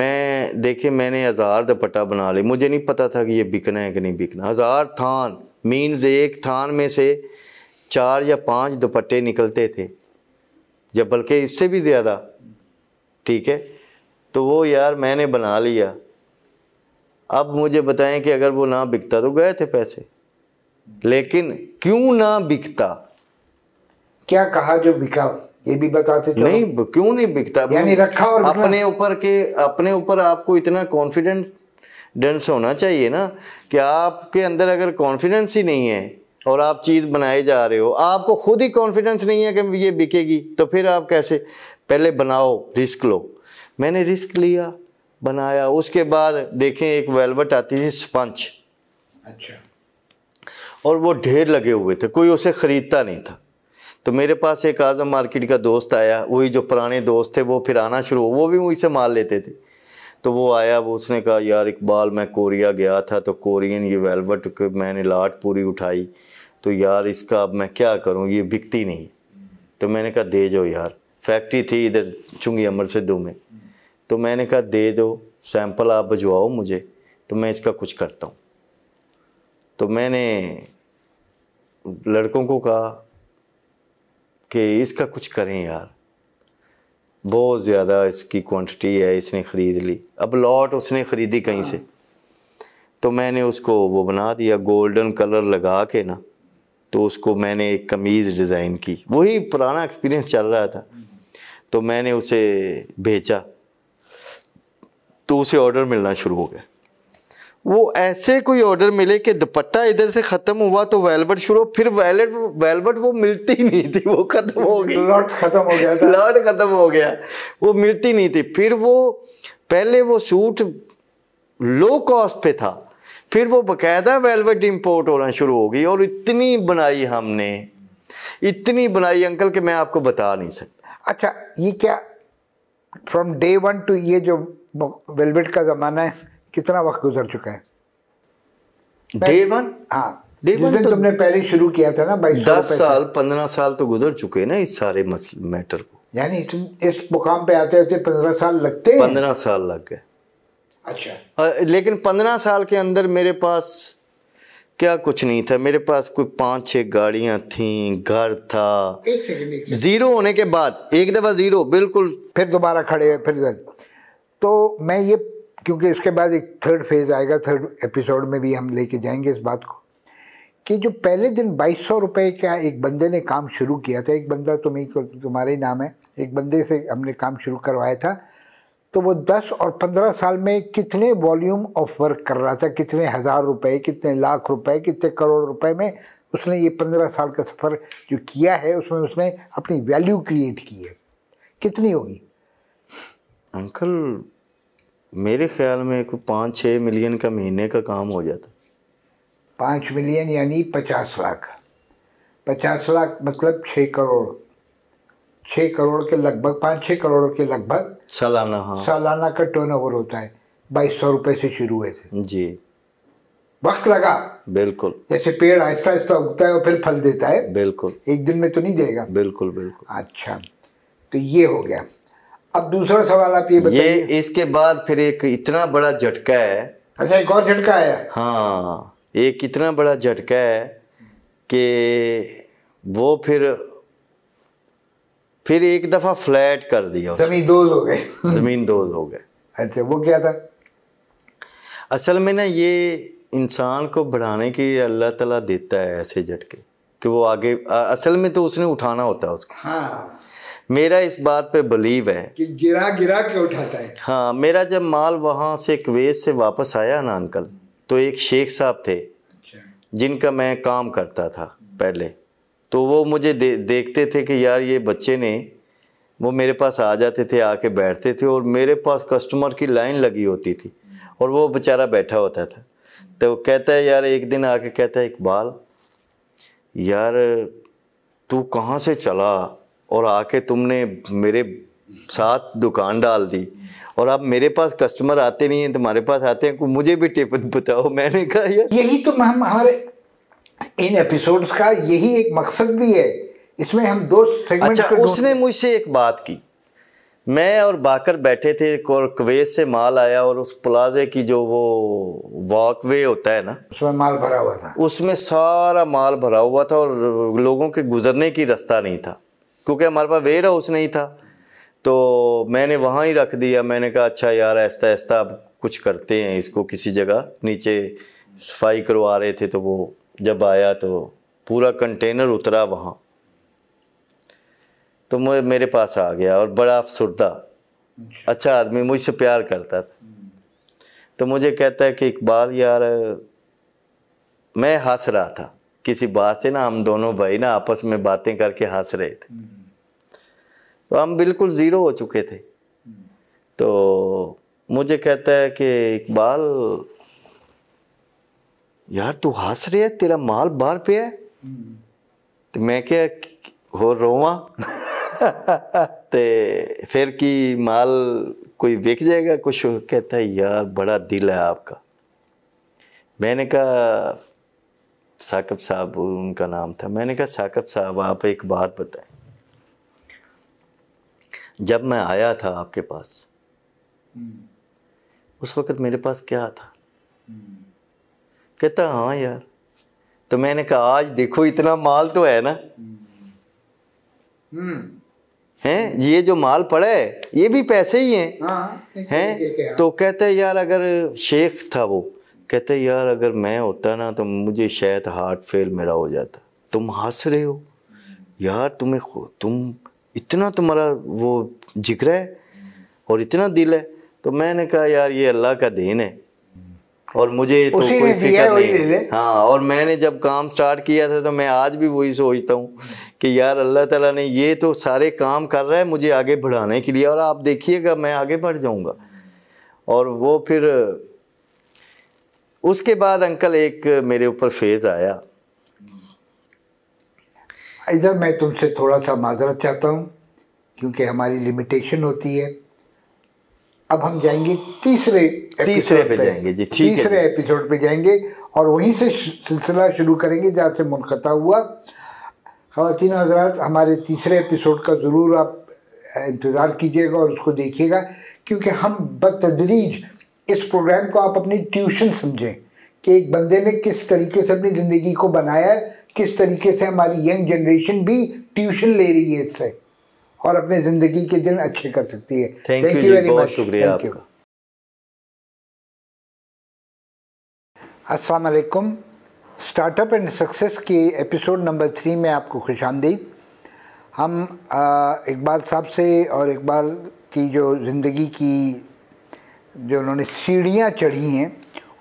मैं देखे मैंने हज़ार दुपट्टा बना ले मुझे नहीं पता था कि ये बिकना है कि नहीं बिकना हज़ार थान मीन्स एक थान में से चार या पांच दुपट्टे निकलते थे या बल्कि इससे भी ज़्यादा ठीक है तो वो यार मैंने बना लिया अब मुझे बताएं कि अगर वो ना बिकता तो गए थे पैसे लेकिन क्यों ना बिकता क्या कहा जो बिका ये भी बताते नहीं क्यों नहीं बिकता यानी रखा और अपने ऊपर के अपने ऊपर आपको इतना कॉन्फिडेंट डेंस होना चाहिए ना कि आपके अंदर अगर कॉन्फिडेंस ही नहीं है और आप चीज़ बनाए जा रहे हो आपको खुद ही कॉन्फिडेंस नहीं है कि ये बिकेगी तो फिर आप कैसे पहले बनाओ रिस्क लो मैंने रिस्क लिया बनाया उसके बाद देखें एक वेलवेट आती थी स्पंच अच्छा और वो ढेर लगे हुए थे कोई उसे ख़रीदता नहीं था तो मेरे पास एक आज़म मार्केट का दोस्त आया वही जो पुराने दोस्त थे वो फिर आना शुरू हो वो भी वहीं से माल लेते थे तो वो आया वो उसने कहा यार इकबाल मैं कोरिया गया था तो कोरियन ये वेलवेट मैंने लाट पूरी उठाई तो यार इसका अब मैं क्या करूँ ये बिकती नहीं तो मैंने कहा दे दो यार फैक्ट्री थी इधर चुंगी अमर सिद्धू में तो मैंने कहा दे दो सैंपल आप भिजवाओ मुझे तो मैं इसका कुछ करता हूँ तो मैंने लड़कों को कहा कि इसका कुछ करें यार बहुत ज़्यादा इसकी क्वांटिटी है इसने ख़रीद ली अब लॉट उसने ख़रीदी कहीं से तो मैंने उसको वो बना दिया गोल्डन कलर लगा के ना तो उसको मैंने एक कमीज़ डिज़ाइन की वही पुराना एक्सपीरियंस चल रहा था तो मैंने उसे भेजा तो उसे ऑर्डर मिलना शुरू हो गया वो ऐसे कोई ऑर्डर मिले कि दुपट्टा इधर से ख़त्म हुआ तो वेलवेट शुरू हो फिर वेलेट वेलवेट वो मिलती नहीं थी वो ख़त्म हो गई लॉट ख़त्म हो गया लॉट ख़त्म हो गया वो मिलती नहीं थी फिर वो पहले वो सूट लो कॉस्ट पे था फिर वो बकायदा वेलवेट इम्पोर्ट होना शुरू हो गई और इतनी बनाई हमने इतनी बनाई अंकल कि मैं आपको बता नहीं सकता अच्छा ये क्या फ्रॉम डे वन टू ये जो वेलवेट का ज़माना है कितना वक्त गुजर चुका है डे वन हाँ तो तुमने पहले शुरू किया था ना भाई दस साल पंद्रह साल तो गुजर चुके हैं ना इस सारे मैटर को यानी इस मुकाम पे आते आते पंद्रह साल लगते हैं पंद्रह साल लग गए अच्छा हाँ, लेकिन पंद्रह साल के अंदर मेरे पास क्या कुछ नहीं था मेरे पास कोई पाँच छः गाड़ियाँ थीं घर था एक सेकंड ज़ीरो होने के बाद एक दफ़ा ज़ीरो बिल्कुल फिर दोबारा खड़े हैं फिर तो मैं ये क्योंकि इसके बाद एक थर्ड फेज़ आएगा थर्ड एपिसोड में भी हम लेके जाएंगे इस बात को कि जो पहले दिन बाईस सौ रुपये का एक बंदे ने काम शुरू किया था एक बंदा तुम्हें तो तुम्हारा ही नाम है एक बंदे से हमने काम शुरू करवाया था तो वो 10 और 15 साल में कितने वॉल्यूम ऑफ वर्क कर रहा था कितने हज़ार रुपए कितने लाख रुपए कितने करोड़ रुपए में उसने ये 15 साल का सफ़र जो किया है उसमें उसने अपनी वैल्यू क्रिएट की है कितनी होगी अंकल मेरे ख्याल में कोई पाँच छः मिलियन का महीने का काम हो जाता पाँच मिलियन यानी पचास लाख पचास लाख मतलब छः करोड़ छः करोड़ के लगभग पाँच छः करोड़ के लगभग सालाना हाँ सालाना का टर्नओवर होता है बाईस सौ रुपए से शुरू हुए थे जी वक्त लगा बिल्कुल जैसे पेड़ आहिस्ता आहिस्ता उगता है और फिर फल देता है बिल्कुल एक दिन में तो नहीं देगा बिल्कुल बिल्कुल अच्छा तो ये हो गया अब दूसरा सवाल आप ये बताइए ये इसके बाद फिर एक इतना बड़ा झटका है अच्छा एक और झटका है हाँ एक इतना बड़ा झटका है कि वो फिर फिर एक दफ़ा फ्लैट कर दिया जमीन दो हो गए जमीन दो हो गए अच्छा वो क्या था असल में ना ये इंसान को बढ़ाने की अल्लाह तला देता है ऐसे झटके कि वो आगे आ, असल में तो उसने उठाना होता है उसको हाँ मेरा इस बात पे बिलीव है कि गिरा गिरा के उठाता है हाँ मेरा जब माल वहाँ से कुवैत से वापस आया ना अंकल तो एक शेख साहब थे अच्छा। जिनका मैं काम करता था पहले तो वो मुझे दे, देखते थे कि यार ये बच्चे ने वो मेरे पास आ जाते थे आके बैठते थे और मेरे पास कस्टमर की लाइन लगी होती थी और वो बेचारा बैठा होता था तो वो कहता है यार एक दिन आके कहता है इकबाल यार तू कहाँ से चला और आके तुमने मेरे साथ दुकान डाल दी और अब मेरे पास कस्टमर आते नहीं हैं तुम्हारे पास आते हैं मुझे भी टिप बताओ मैंने कहा यार यही तो हम हमारे इन एपिसोड्स का यही एक मकसद भी है इसमें हम दो सेगमेंट अच्छा उसने मुझसे एक बात की मैं और बाकर बैठे थे और कवेज से माल आया और उस प्लाजे की जो वो वॉकवे होता है ना उसमें माल भरा हुआ था उसमें सारा माल भरा हुआ था और लोगों के गुजरने की रास्ता नहीं था क्योंकि हमारे पास वेयर हाउस नहीं था तो मैंने वहाँ ही रख दिया मैंने कहा अच्छा यार ऐसा ऐसा अब कुछ करते हैं इसको किसी जगह नीचे सफाई करवा रहे थे तो वो जब आया तो पूरा कंटेनर उतरा वहाँ तो मैं मेरे पास आ गया और बड़ा अफसरदा अच्छा।, अच्छा आदमी मुझसे प्यार करता था तो मुझे कहता है कि इकबाल यार मैं हंस रहा था किसी बात से ना हम दोनों भाई ना आपस में बातें करके हंस रहे थे हम्म। तो हम बिल्कुल ज़ीरो हो चुके थे हम्म। तो मुझे कहता है कि इकबाल यार तू हंस रहे है तेरा माल बाहर पे है तो मैं क्या हो रोवा ते फिर की माल कोई बिक जाएगा कुछ कहता है यार बड़ा दिल है आपका मैंने कहा साकब साहब उनका नाम था मैंने कहा साकब साहब आप एक बात बताएं जब मैं आया था आपके पास उस वक़्त मेरे पास क्या था कहता हाँ यार तो मैंने कहा आज देखो इतना माल तो है ना हम्म। हैं ये जो माल पड़ा है ये भी पैसे ही हैं हाँ, हाँ। हैं है? तो कहते यार अगर शेख था वो कहते यार अगर मैं होता ना तो मुझे शायद हार्ट फेल मेरा हो जाता तुम हंस रहे हो यार तुम्हें तुम इतना तुम्हारा वो जिक्र है और इतना दिल है तो मैंने कहा यार ये अल्लाह का देन है और मुझे तो कोई फिक्र नहीं ले हाँ और मैंने जब काम स्टार्ट किया था तो मैं आज भी वही सोचता हूँ कि यार अल्लाह ताला ने ये तो सारे काम कर रहा है मुझे आगे बढ़ाने के लिए और आप देखिएगा मैं आगे बढ़ जाऊँगा और वो फिर उसके बाद अंकल एक मेरे ऊपर फेज आया इधर मैं तुमसे थोड़ा सा माजरत चाहता हूँ क्योंकि हमारी लिमिटेशन होती है अब हम जाएंगे तीसरे तीसरे पे, पे जाएंगे जी ठीक तीसरे एपिसोड पे जाएंगे और वहीं से सिलसिला शुरू करेंगे जहाँ से मुनखता हुआ खातिन हजरात हमारे तीसरे एपिसोड का ज़रूर आप इंतज़ार कीजिएगा और उसको देखिएगा क्योंकि हम बतदरीज इस प्रोग्राम को आप अपनी ट्यूशन समझें कि एक बंदे ने किस तरीके से अपनी ज़िंदगी को बनाया किस तरीके से हमारी यंग जनरेशन भी ट्यूशन ले रही है इससे और अपने ज़िंदगी के दिन अच्छे कर सकती है थैंक यू वेरी मच शुक्रिया थैंक यू असलकुम स्टार्टअप एंड सक्सेस की एपिसोड नंबर थ्री में आपको खुश आमदीद हम इकबाल साहब से और इकबाल की जो ज़िंदगी की जो उन्होंने सीढ़ियाँ चढ़ी हैं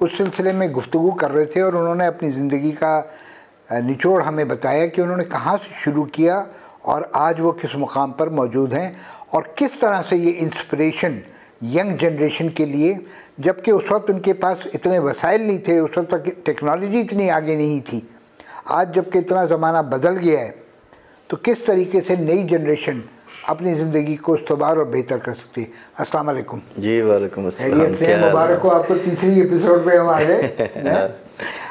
उस सिलसिले में गुफ्तु कर रहे थे और उन्होंने अपनी ज़िंदगी का निचोड़ हमें बताया कि उन्होंने कहाँ से शुरू किया और आज वो किस मुकाम पर मौजूद हैं और किस तरह से ये इंस्पिरेशन यंग जनरेशन के लिए जबकि उस वक्त उनके पास इतने वसाइल नहीं थे उस वक्त टेक्नोलॉजी इतनी आगे नहीं थी आज जबकि इतना ज़माना बदल गया है तो किस तरीके से नई जनरेशन अपनी ज़िंदगी को इस्तबार और बेहतर कर सकती है अस्सलाम वालेकुम जी वालेकुम मुबारक हो आपको तीसरी एपिसोड में हम आ गए हाँ।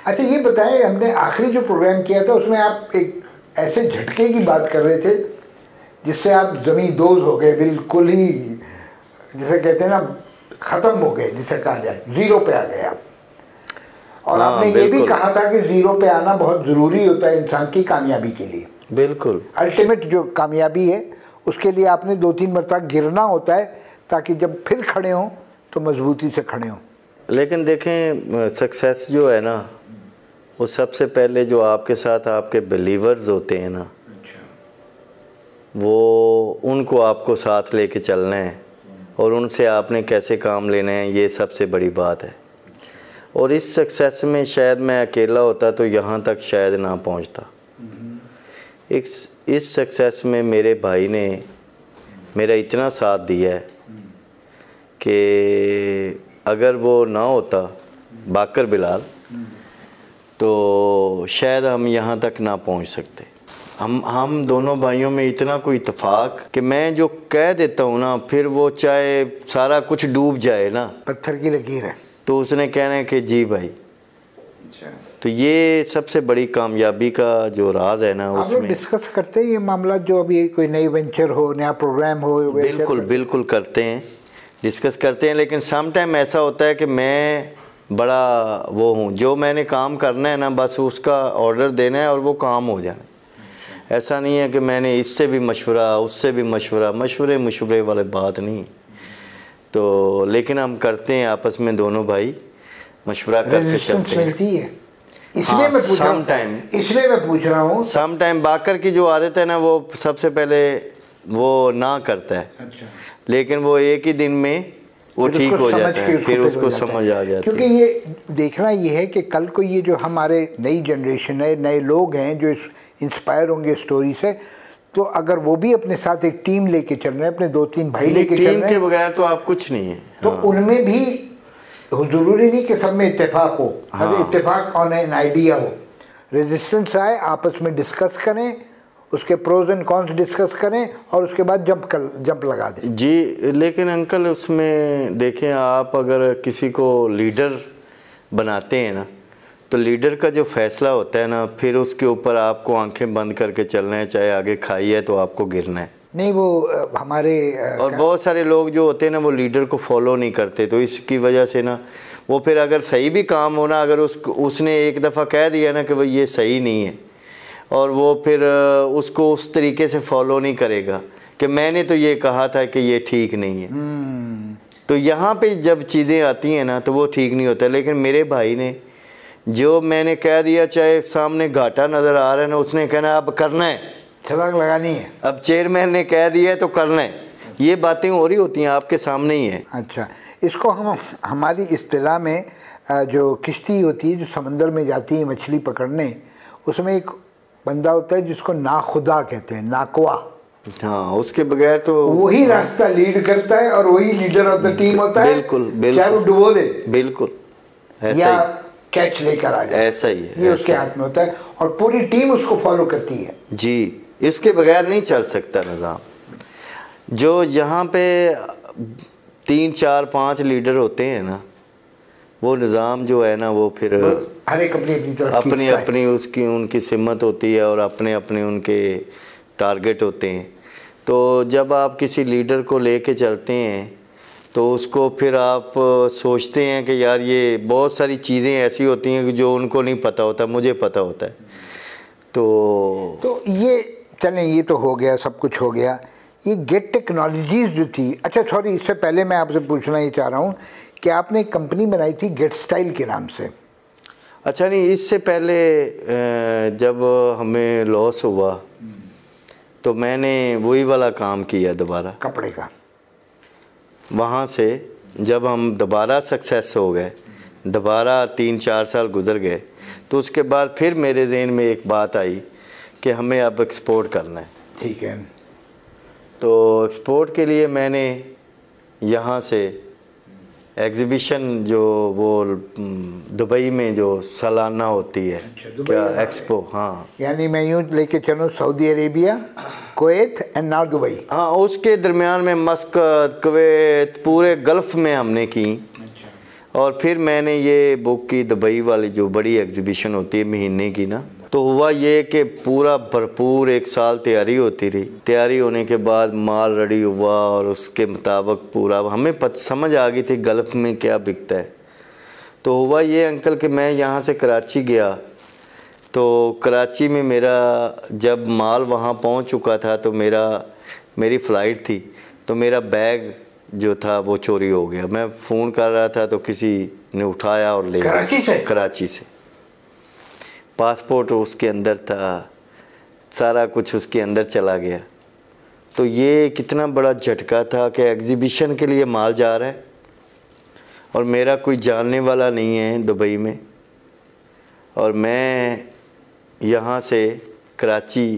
अच्छा ये बताएं हमने आखिरी जो प्रोग्राम किया था उसमें आप एक ऐसे झटके की बात कर रहे थे जिससे आप जमी दोज हो गए बिल्कुल ही जैसे कहते हैं ना ख़त्म हो गए जिसे कहा जाए ज़ीरो पे आ गए आप और आ, हाँ, आपने ये भी कहा था कि ज़ीरो पे आना बहुत ज़रूरी होता है इंसान की कामयाबी के लिए बिल्कुल अल्टीमेट जो कामयाबी है उसके लिए आपने दो तीन मरतबा गिरना होता है ताकि जब फिर खड़े हों तो मजबूती से खड़े हों लेकिन देखें सक्सेस जो है ना वो सबसे पहले जो आपके साथ आपके बिलीवर्स होते हैं ना अच्छा। वो उनको आपको साथ लेके चलना है और उनसे आपने कैसे काम लेना है ये सबसे बड़ी बात है और इस सक्सेस में शायद मैं अकेला होता तो यहाँ तक शायद ना पहुँचता हम्म। इस इस सक्सेस में मेरे भाई ने मेरा इतना साथ दिया है हम्म। कि अगर वो ना होता बाकर बिलाल तो शायद हम यहाँ तक ना पहुँच सकते हम हम दोनों भाइयों में इतना कोई इतफाक कि मैं जो कह देता हूँ ना फिर वो चाहे सारा कुछ डूब जाए ना पत्थर की लकीर है तो उसने कहना है कि जी भाई अच्छा। तो ये सबसे बड़ी कामयाबी का जो राज है ना उसमें डिस्कस करते हैं ये मामला जो अभी कोई नई वेंचर हो नया प्रोग्राम हो बिल्कुल बिल्कुल करते हैं डिस्कस करते हैं लेकिन सम टाइम ऐसा होता है कि मैं बड़ा वो हूँ जो मैंने काम करना है ना बस उसका ऑर्डर देना है और वो काम हो जाना ऐसा नहीं है कि मैंने इससे भी मशवरा उससे भी मशवरा मशवरे मशवरे वाले बात नहीं तो लेकिन हम करते हैं आपस में दोनों भाई मशवरा करके चलते हैं है इसलिए हाँ, इसलिए मैं पूछ रहा हूँ सम टाइम बाकर की जो आदत है ना वो सबसे पहले वो ना करता है अच्छा। लेकिन वो एक ही दिन में वो ठीक हो जाता है फिर उसको समझ आ जाता है क्योंकि ये देखना ये है कि कल को ये जो हमारे नई जनरेशन है नए लोग हैं जो इंस्पायर होंगे स्टोरी से तो अगर वो भी अपने साथ एक टीम लेके चल रहे हैं अपने दो तीन भाई लेके टीम के बगैर तो आप कुछ नहीं है तो हाँ। उनमें भी जरूरी नहीं कि सब में इतफाक हो हाँ। इतफाक ऑन एन आइडिया हो रेजिस्टेंस आए आपस में डिस्कस करें उसके प्रोज एंड कॉन्स डिस्कस करें और उसके बाद जंप कर जंप लगा दें जी लेकिन अंकल उसमें देखें आप अगर किसी को लीडर बनाते हैं ना तो लीडर का जो फैसला होता है ना फिर उसके ऊपर आपको आंखें बंद करके चलना है चाहे आगे खाई है तो आपको गिरना है नहीं वो हमारे और बहुत सारे लोग जो होते हैं ना वो लीडर को फॉलो नहीं करते तो इसकी वजह से ना वो फिर अगर सही भी काम हो ना अगर उस उसने एक दफ़ा कह दिया ना कि भाई ये सही नहीं है और वो फिर उसको उस तरीके से फॉलो नहीं करेगा कि मैंने तो ये कहा था कि ये ठीक नहीं है हम्म। तो यहाँ पे जब चीज़ें आती हैं ना तो वो ठीक नहीं होता लेकिन मेरे भाई ने जो मैंने कह दिया चाहे सामने घाटा नज़र आ रहा है ना उसने कहना अब करना है छलांग लगानी है अब चेयरमैन ने कह दिया है तो करना है ये बातें हो रही होती हैं आपके सामने ही हैं अच्छा इसको हम हमारी अतलाह में जो किश्ती होती है जो समंदर में जाती है मछली पकड़ने उसमें एक बंदा होता है जिसको ना खुदा कहते हैं नाकवा हाँ उसके बगैर तो वही रास्ता लीड करता है और वही लीडर ऑफ द टीम होता बिल्कुल, है बिल्कुल बिल्कुल डुबो दे बिल्कुल या कैच लेकर आ जाए ऐसा ही है ये उसके हाथ में होता है और पूरी टीम उसको फॉलो करती है जी इसके बगैर नहीं चल सकता निज़ाम जो यहाँ पे तीन चार पांच लीडर होते हैं ना वो निज़ाम जो है ना वो फिर हर एक अपनी अपनी तरफ अपनी अपनी उसकी उनकी सिमत होती है और अपने अपने उनके टारगेट होते हैं तो जब आप किसी लीडर को कर चलते हैं तो उसको फिर आप सोचते हैं कि यार ये बहुत सारी चीज़ें ऐसी होती हैं कि जो उनको नहीं पता होता मुझे पता होता है तो तो ये चलें ये तो हो गया सब कुछ हो गया ये गेट टेक्नोलॉजीज़ जो थी अच्छा सॉरी इससे पहले मैं आपसे पूछना ही चाह रहा हूँ कि आपने एक कंपनी बनाई थी गेट स्टाइल के नाम से अच्छा नहीं इससे पहले जब हमें लॉस हुआ तो मैंने वही वाला काम किया दोबारा कपड़े का वहाँ से जब हम दोबारा सक्सेस हो गए दोबारा तीन चार साल गुजर गए तो उसके बाद फिर मेरे जहन में एक बात आई कि हमें अब एक्सपोर्ट करना है ठीक है तो एक्सपोर्ट के लिए मैंने यहाँ से एग्जीबिशन जो वो दुबई में जो सालाना होती है अच्छा, क्या एक्सपो हाँ यानी मैं यूँ लेके चलूँ Saudi Arabia Kuwait and north Dubai हाँ उसके दरमियान में मस्कत कुवैत पूरे गल्फ़ में हमने की अच्छा। और फिर मैंने ये बुक की दुबई वाली जो बड़ी एग्जीबिशन होती है महीने की ना तो हुआ ये कि पूरा भरपूर एक साल तैयारी होती रही तैयारी होने के बाद माल रेडी हुआ और उसके मुताबिक पूरा हमें पत, समझ आ गई थी गल्फ में क्या बिकता है तो हुआ ये अंकल कि मैं यहाँ से कराची गया तो कराची में मेरा जब माल वहाँ पहुँच चुका था तो मेरा मेरी फ़्लाइट थी तो मेरा बैग जो था वो चोरी हो गया मैं फ़ोन कर रहा था तो किसी ने उठाया और ले कराची से कराची से पासपोर्ट उसके अंदर था सारा कुछ उसके अंदर चला गया तो ये कितना बड़ा झटका था कि एग्ज़िबिशन के लिए माल जा रहा है और मेरा कोई जानने वाला नहीं है दुबई में और मैं यहाँ से कराची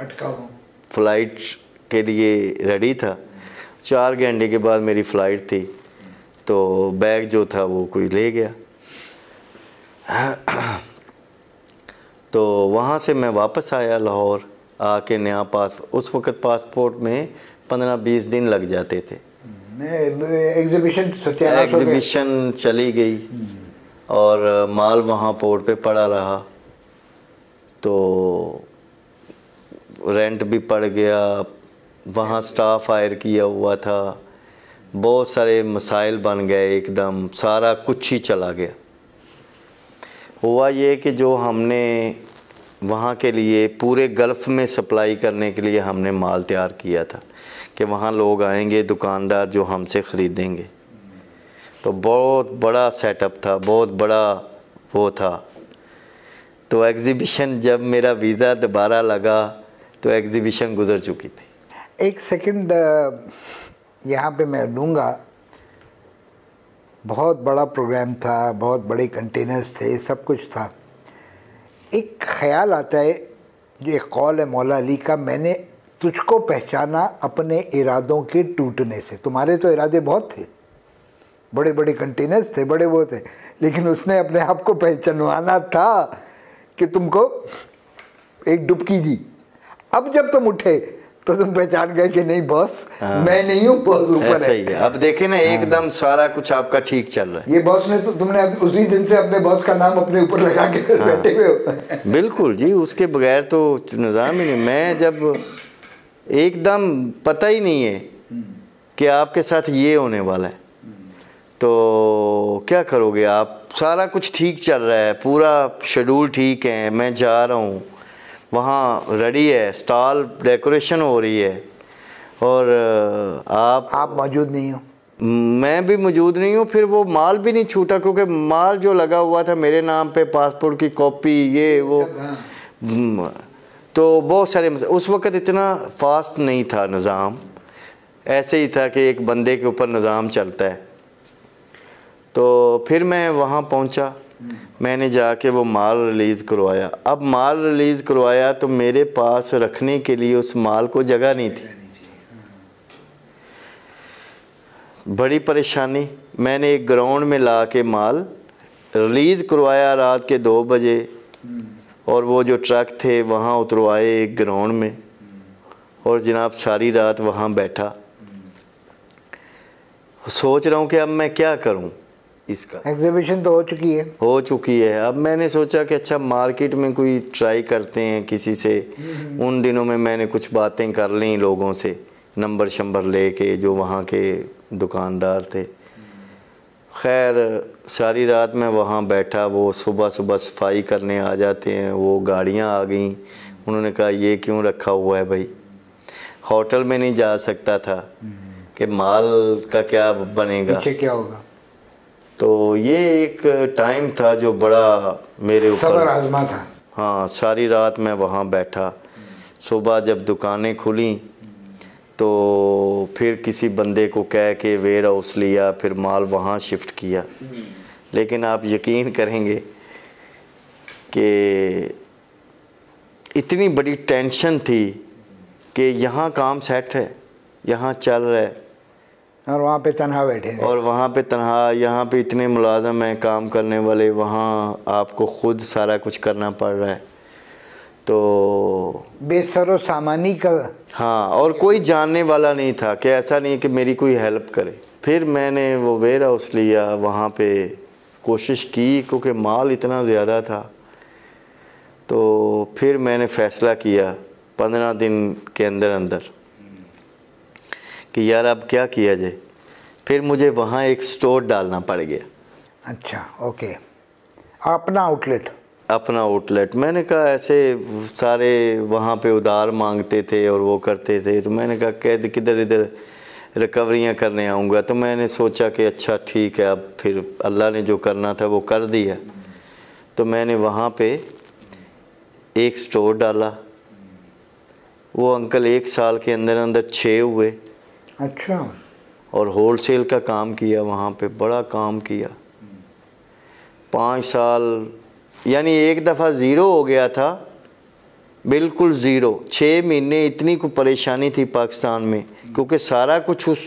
अटका हूँ फ़्लाइट के लिए रेडी था चार घंटे के बाद मेरी फ़्लाइट थी तो बैग जो था वो कोई ले गया तो वहाँ से मैं वापस आया लाहौर आके नया पास उस वक़्त पासपोर्ट में पंद्रह बीस दिन लग जाते थे एग्जीबिशन एग्जीबिशन चली गई और माल वहाँ पोर्ट पे पड़ा रहा तो रेंट भी पड़ गया वहाँ स्टाफ हायर किया हुआ था बहुत सारे मसाइल बन गए एकदम सारा कुछ ही चला गया हुआ ये कि जो हमने वहाँ के लिए पूरे गल्फ़ में सप्लाई करने के लिए हमने माल तैयार किया था कि वहाँ लोग आएंगे दुकानदार जो हमसे ख़रीदेंगे तो बहुत बड़ा सेटअप था बहुत बड़ा वो था तो एग्ज़िबिशन जब मेरा वीज़ा दोबारा लगा तो एग्ज़िबिशन गुज़र चुकी थी एक सेकंड यहाँ पे मैं लूँगा बहुत बड़ा प्रोग्राम था बहुत बड़े कंटेनर्स थे सब कुछ था एक ख्याल आता है जो एक कौल है मौला अली का मैंने तुझको पहचाना अपने इरादों के टूटने से तुम्हारे तो इरादे बहुत थे बड़े बड़े कंटेनर्स थे बड़े वो थे लेकिन उसने अपने आप को पहचानवाना था कि तुमको एक डुबकी दी अब जब तुम उठे तो तुम पहचान गए कि नहीं बॉस हाँ। मैं नहीं हूँ बॉस ऊपर है, है अब देखे ना एकदम हाँ। सारा कुछ आपका ठीक चल रहा है ये बॉस ने तो तुमने उसी दिन से अपने बॉस का नाम अपने ऊपर लगा के हाँ। बैठे हुए हो बिल्कुल जी उसके बगैर तो निज़ाम ही नहीं मैं जब एकदम पता ही नहीं है कि आपके साथ ये होने वाला है तो क्या करोगे आप सारा कुछ ठीक चल रहा है पूरा शेड्यूल ठीक है मैं जा रहा हूँ वहाँ रेडी है स्टॉल डेकोरेशन हो रही है और आप आप मौजूद नहीं हो मैं भी मौजूद नहीं हूँ फिर वो माल भी नहीं छूटा क्योंकि माल जो लगा हुआ था मेरे नाम पे पासपोर्ट की कॉपी ये वो हाँ। तो बहुत सारे उस वक़्त इतना फास्ट नहीं था निज़ाम ऐसे ही था कि एक बंदे के ऊपर निज़ाम चलता है तो फिर मैं वहाँ पहुँचा मैंने जाके वो माल रिलीज़ करवाया अब माल रिलीज़ करवाया तो मेरे पास रखने के लिए उस माल को जगह नहीं थी बड़ी परेशानी मैंने एक ग्राउंड में ला के माल रिलीज़ करवाया रात के दो बजे और वो जो ट्रक थे वहाँ उतरवाए एक ग्राउंड में और जनाब सारी रात वहाँ बैठा सोच रहा हूँ कि अब मैं क्या करूँ इसका एग्जीबिशन तो हो चुकी है हो चुकी है अब मैंने सोचा कि अच्छा मार्केट में कोई ट्राई करते हैं किसी से हम्म। उन दिनों में मैंने कुछ बातें कर ली लोगों से नंबर शंबर ले के जो वहाँ के दुकानदार थे खैर सारी रात मैं वहाँ बैठा वो सुबह सुबह सफाई करने आ जाते हैं वो गाड़ियाँ आ गई उन्होंने कहा ये क्यों रखा हुआ है भाई होटल में नहीं जा सकता था हम्म। कि माल का क्या बनेगा क्या होगा तो ये एक टाइम था जो बड़ा मेरे ऊपर था हाँ सारी रात मैं वहाँ बैठा सुबह जब दुकानें खुली तो फिर किसी बंदे को कह के वेयर हाउस लिया फिर माल वहाँ शिफ्ट किया लेकिन आप यकीन करेंगे कि इतनी बड़ी टेंशन थी कि यहाँ काम सेट है यहाँ चल रहा है और वहाँ पे तनहा बैठे हैं और वहाँ पे तनहा यहाँ पे इतने मुलाजम हैं काम करने वाले वहाँ आपको खुद सारा कुछ करना पड़ रहा है तो बेसर सामानी का हाँ और कोई जानने वाला नहीं था कि ऐसा नहीं कि मेरी कोई हेल्प करे फिर मैंने वो वेयर हाउस लिया वहाँ पे कोशिश की क्योंकि माल इतना ज़्यादा था तो फिर मैंने फ़ैसला किया पंद्रह दिन के अंदर अंदर कि यार अब क्या किया जाए फिर मुझे वहाँ एक स्टोर डालना पड़ गया अच्छा ओके अपना आउटलेट अपना आउटलेट मैंने कहा ऐसे सारे वहाँ पे उधार मांगते थे और वो करते थे तो मैंने कहा कैद किधर इधर रिकवरियाँ करने आऊँगा तो मैंने सोचा कि अच्छा ठीक है अब फिर अल्लाह ने जो करना था वो कर दिया तो मैंने वहाँ पे एक स्टोर डाला वो अंकल एक साल के अंदर अंदर छः हुए अच्छा और होलसेल का काम किया वहाँ पे बड़ा काम किया पाँच साल यानी एक दफ़ा ज़ीरो हो गया था बिल्कुल ज़ीरो छः महीने इतनी को परेशानी थी पाकिस्तान में क्योंकि सारा कुछ उस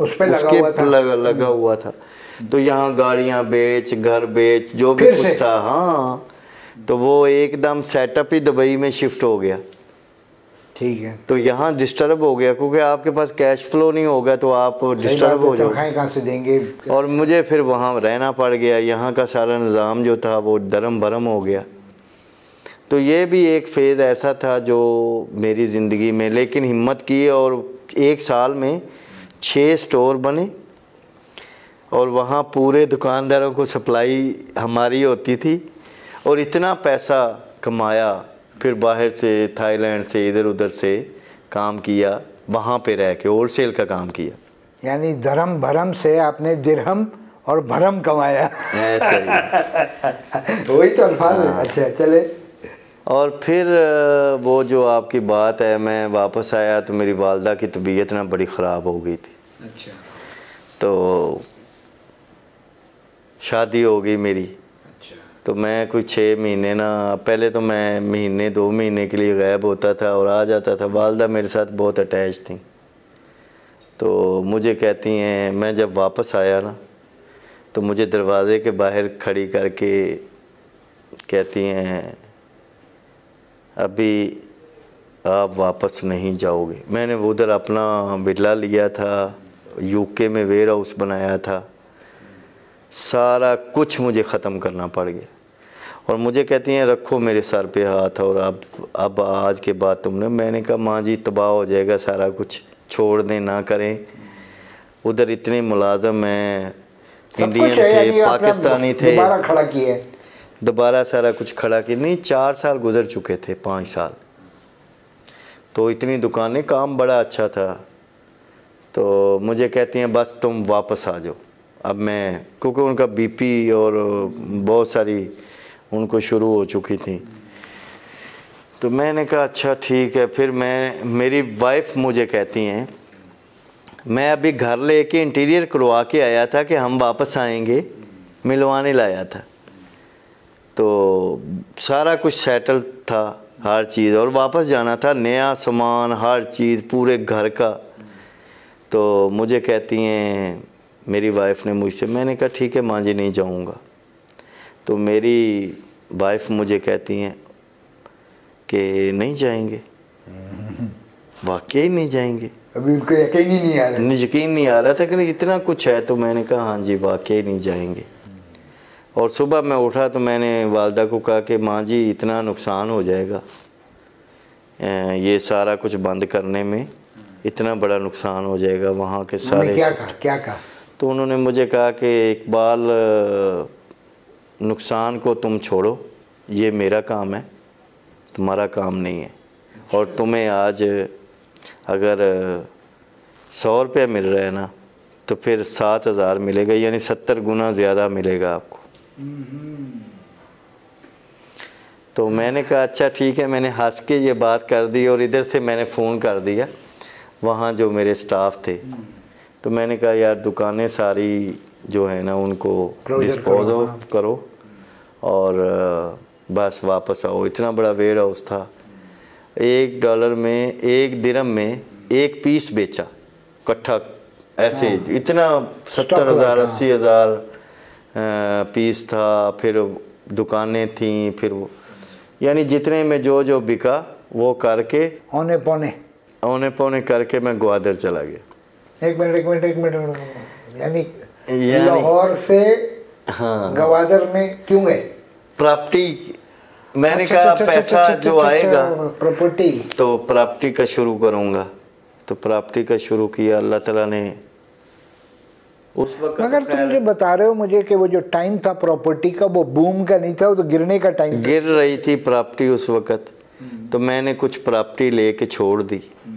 उस पे लगा हुआ था लगा, लगा हुआ था हम्म। तो यहाँ गाड़ियाँ बेच घर बेच जो भी कुछ था हाँ तो वो एकदम सेटअप ही दुबई में शिफ्ट हो गया ठीक है तो यहाँ डिस्टर्ब हो गया क्योंकि आपके पास कैश फ्लो नहीं होगा तो आप डिस्टर्ब हो तो जाए कहाँ से देंगे और मुझे फिर वहाँ रहना पड़ गया यहाँ का सारा निज़ाम जो था वो दरम भरम हो गया तो ये भी एक फ़ेज़ ऐसा था जो मेरी ज़िंदगी में लेकिन हिम्मत की और एक साल में छः स्टोर बने और वहाँ पूरे दुकानदारों को सप्लाई हमारी होती थी और इतना पैसा कमाया फिर बाहर से थाईलैंड से इधर उधर से काम किया वहाँ पे रह के होल सेल का काम किया यानी धर्म भरम से आपने दिरहम और भरम कमाया वही तो अल्फाज हाँ। अच्छा चले और फिर वो जो आपकी बात है मैं वापस आया तो मेरी वालदा की तबीयत ना बड़ी ख़राब हो गई थी अच्छा तो शादी हो गई मेरी तो मैं कोई छः महीने ना पहले तो मैं महीने दो महीने के लिए गायब होता था और आ जाता था वालदा मेरे साथ बहुत अटैच थी तो मुझे कहती हैं मैं जब वापस आया ना तो मुझे दरवाज़े के बाहर खड़ी करके कहती हैं अभी आप वापस नहीं जाओगे मैंने उधर अपना बिरला लिया था यूके में वेयर हाउस बनाया था सारा कुछ मुझे ख़त्म करना पड़ गया और मुझे कहती हैं रखो मेरे सर पे हाथ और अब अब आज के बाद तुमने मैंने कहा माँ जी तबाह हो जाएगा सारा कुछ छोड़ दें ना करें उधर इतने मुलाजम हैं इंडियन थे पाकिस्तानी थे खड़ा किए दोबारा सारा कुछ खड़ा किया नहीं चार साल गुजर चुके थे पाँच साल तो इतनी दुकानें काम बड़ा अच्छा था तो मुझे कहती हैं बस तुम वापस आ जाओ अब मैं क्योंकि उनका बीपी और बहुत सारी उनको शुरू हो चुकी थी तो मैंने कहा अच्छा ठीक है फिर मैं मेरी वाइफ मुझे कहती हैं मैं अभी घर ले इंटीरियर करवा के आया था कि हम वापस आएंगे मिलवाने लाया था तो सारा कुछ सेटल था हर चीज़ और वापस जाना था नया सामान हर चीज़ पूरे घर का तो मुझे कहती हैं मेरी वाइफ ने मुझसे मैंने कहा ठीक है माँ जी नहीं जाऊँगा तो मेरी वाइफ मुझे कहती हैं कि नहीं जाएंगे वाकई नहीं जाएंगे अभी उनको यकीन ही नहीं आ रहा नहीं यकीन नहीं आ रहा था कि इतना कुछ है तो मैंने कहा हाँ जी वाकई नहीं जाएंगे और सुबह मैं उठा तो मैंने वालदा को कहा कि माँ जी इतना नुकसान हो जाएगा ये सारा कुछ बंद करने में इतना बड़ा नुकसान हो जाएगा वहाँ के सारे क्या कहा क्या कहा तो उन्होंने मुझे कहा कि इकबाल नुकसान को तुम छोड़ो ये मेरा काम है तुम्हारा काम नहीं है और तुम्हें आज अगर सौ रुपया मिल रहा है ना तो फिर सात हज़ार मिलेगा यानी सत्तर गुना ज़्यादा मिलेगा आपको तो मैंने कहा अच्छा ठीक है मैंने हंस के ये बात कर दी और इधर से मैंने फ़ोन कर दिया वहाँ जो मेरे स्टाफ थे तो मैंने कहा यार दुकानें सारी जो है ना उनको डिस्पोज ऑफ हाँ। करो और बस वापस आओ इतना बड़ा वेयर हाउस था एक डॉलर में एक दिरम में एक पीस बेचा कट्ठा ऐसे हाँ। इतना सत्तर हज़ार अस्सी हज़ार पीस था फिर दुकानें थी फिर यानी जितने में जो जो बिका वो करके औने पौने औने पौने करके मैं ग्वादर चला गया एक मिनट एक मिनट एक मिनट यानी लाहौर से हाँ गवादर में क्यों गए प्राप्ति मैंने अच्छा, कहा अच्छा, अच्छा, पैसा जो आएगा प्रॉपर्टी तो प्रॉपर्टी का शुरू करूंगा तो प्रॉपर्टी का शुरू किया अल्लाह तला ने उस वक्त अगर तुम जो बता रहे हो मुझे कि वो जो टाइम था प्रॉपर्टी का वो बूम का नहीं था वो तो गिरने का टाइम गिर रही थी प्रॉपर्टी उस वक्त हम्म। तो मैंने कुछ प्रॉपर्टी लेके छोड़ दी हम्म।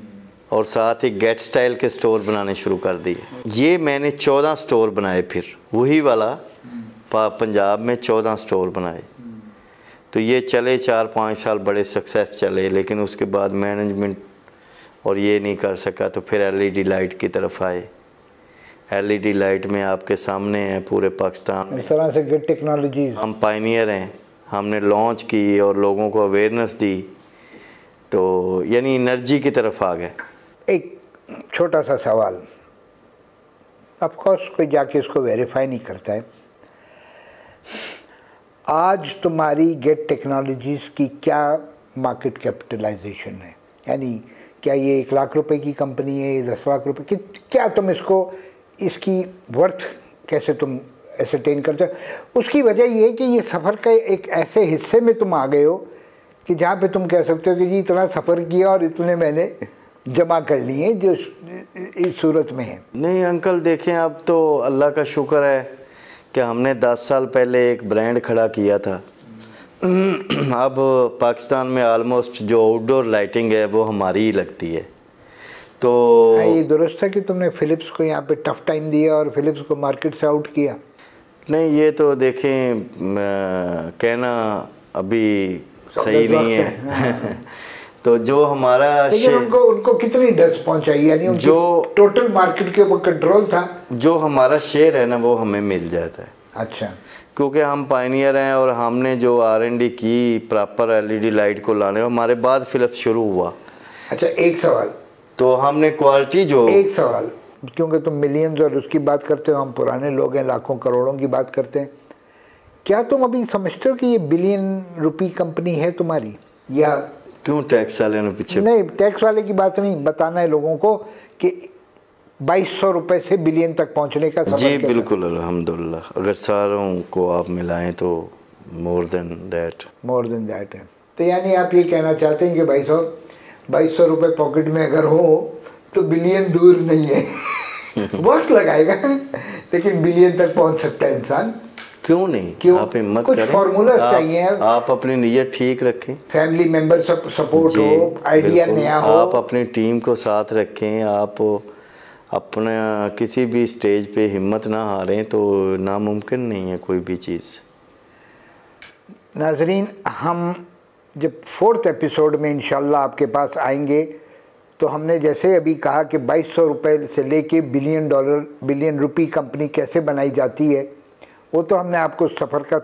और साथ ही गेट स्टाइल के स्टोर बनाने शुरू कर दिए ये मैंने चौदह स्टोर बनाए फिर वही वाला पंजाब में चौदह स्टोर बनाए तो ये चले चार पाँच साल बड़े सक्सेस चले लेकिन उसके बाद मैनेजमेंट और ये नहीं कर सका तो फिर एलईडी लाइट e की तरफ आए एलईडी लाइट e में आपके सामने हैं पूरे पाकिस्तान में इस तरह से गेट टेक्नोलॉजी हम पाइनियर हैं हमने लॉन्च की और लोगों को अवेयरनेस दी तो यानी एनर्जी की तरफ आ गए एक छोटा सा सवाल अफकोर्स कोई जाके इसको वेरीफाई नहीं करता है आज तुम्हारी गेट टेक्नोलॉजीज़ की क्या मार्केट कैपिटलाइजेशन है यानी क्या ये एक लाख रुपए की कंपनी है ये दस लाख रुपए कि क्या तुम इसको इसकी वर्थ कैसे तुम एसरटेन करते हो उसकी वजह ये है कि ये सफ़र के एक ऐसे हिस्से में तुम आ गए हो कि जहाँ पे तुम कह सकते हो कि जी इतना सफ़र किया और इतने मैंने जमा कर लिए जो इस सूरत में है नहीं अंकल देखें अब तो अल्लाह का शुक्र है कि हमने 10 साल पहले एक ब्रांड खड़ा किया था अब पाकिस्तान में आलमोस्ट जो आउटडोर लाइटिंग है वो हमारी ही लगती है तो हाँ, ये दुरुस्त है कि तुमने फ़िलिप्स को यहाँ पे टफ टाइम दिया और फ़िलिप्स को मार्केट से आउट किया नहीं ये तो देखें कहना अभी सही नहीं है हाँ। तो जो हमारा लेकिन उनको उनको कितनी डेथ पहुंचाई यानी जो टोटल मार्केट के ऊपर कंट्रोल था जो हमारा शेयर है ना वो हमें मिल जाता है अच्छा क्योंकि हम पाइनियर हैं और हमने जो आर एन डी की प्रॉपर एलईडी लाइट को लाने हमारे बाद फिलअप शुरू हुआ अच्छा एक सवाल तो हमने क्वालिटी जो एक सवाल क्योंकि तुम मिलियंस और उसकी बात करते हो हम पुराने लोग हैं लाखों करोड़ों की बात करते हैं क्या तुम अभी समझते हो कि ये बिलियन रुपी कंपनी है तुम्हारी या क्यों टैक्स वाले ने पीछे नहीं टैक्स वाले की बात नहीं बताना है लोगों को कि बाईस सौ रुपये से बिलियन तक पहुंचने का जी बिल्कुल अलहमदुल्ला अगर सारों को आप मिलाएं तो more than that more than that है तो यानी आप ये कहना चाहते हैं कि भाई सौ बाईस सौ रुपये पॉकेट में अगर हो तो बिलियन दूर नहीं है वक्त लगाएगा लेकिन बिलियन तक पहुंच सकता है इंसान क्यों नहीं क्यों आप हिम्मत फॉर्मूला चाहिए आप अपनी नीयत ठीक रखें फैमिली मेंबर सब सपोर्ट हो आइडिया नया हो आप अपनी टीम को साथ रखें आप अपना किसी भी स्टेज पे हिम्मत ना हारें तो नामुमकिन नहीं है कोई भी चीज़ नाजरीन हम जब फोर्थ एपिसोड में इन आपके पास आएंगे तो हमने जैसे अभी कहा कि बाईस सौ रुपये से लेके billion dollar billion rupee company कैसे बनाई जाती है वो तो हमने आपको सफ़र का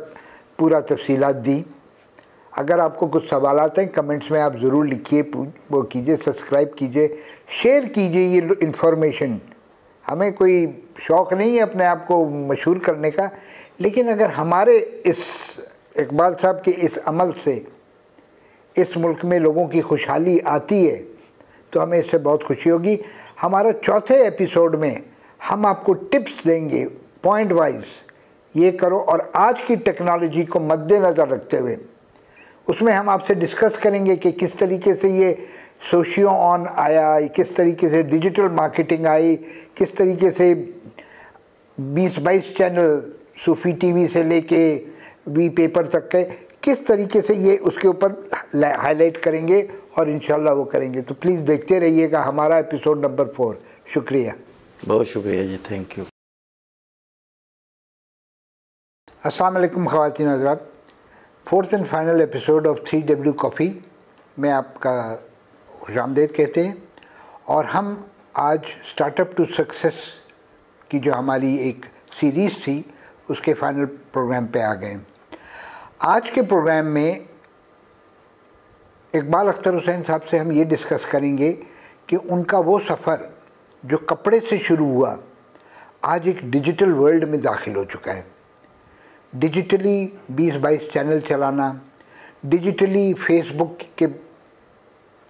पूरा तफसीत दी अगर आपको कुछ सवाल आते हैं कमेंट्स में आप ज़रूर लिखिए वो कीजिए सब्सक्राइब कीजिए शेयर कीजिए ये इन्फॉर्मेशन हमें कोई शौक़ नहीं है अपने आप को मशहूर करने का लेकिन अगर हमारे इस इकबाल साहब के इस अमल से इस मुल्क में लोगों की खुशहाली आती है तो हमें इससे बहुत खुशी होगी हमारे चौथे एपिसोड में हम आपको टिप्स देंगे पॉइंट वाइज ये करो और आज की टेक्नोलॉजी को मद्देनज़र रखते हुए उसमें हम आपसे डिस्कस करेंगे कि किस तरीके से ये सोशियो ऑन आया किस तरीके से डिजिटल मार्केटिंग आई किस तरीके से 20-22 चैनल सूफी टीवी से लेके वी पेपर तक के किस तरीके से ये उसके ऊपर हाईलाइट करेंगे और इन वो करेंगे तो प्लीज़ देखते रहिएगा हमारा एपिसोड नंबर फोर शुक्रिया बहुत शुक्रिया जी थैंक यू अस्सलाम ख़वातिन हजरा fourth and final episode of three W coffee में आपका रामदेद कहते हैं और हम आज स्टार्टअप टू सक्सेस की जो हमारी एक सीरीज़ थी उसके फाइनल प्रोग्राम पे आ गए आज के प्रोग्राम में इकबाल अख्तर हुसैन साहब से हम ये डिस्कस करेंगे कि उनका वो सफ़र जो कपड़े से शुरू हुआ आज एक डिजिटल वर्ल्ड में दाखिल हो चुका है डिजिटली 20-22 चैनल चलाना डिजिटली फेसबुक के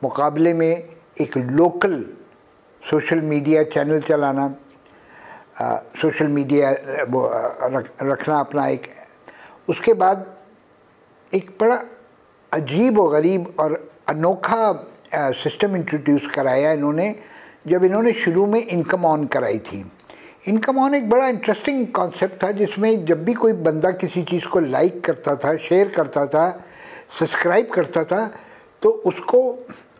मुकाबले में एक लोकल सोशल मीडिया चैनल चलाना आ, सोशल मीडिया वो रख, रखना अपना एक उसके बाद एक बड़ा अजीब व गरीब और अनोखा सिस्टम इंट्रोड्यूस कराया इन्होंने जब इन्होंने शुरू में इनकम ऑन कराई थी इनकम ऑन एक बड़ा इंटरेस्टिंग कॉन्सेप्ट था जिसमें जब भी कोई बंदा किसी चीज़ को लाइक करता था शेयर करता था सब्सक्राइब करता था तो उसको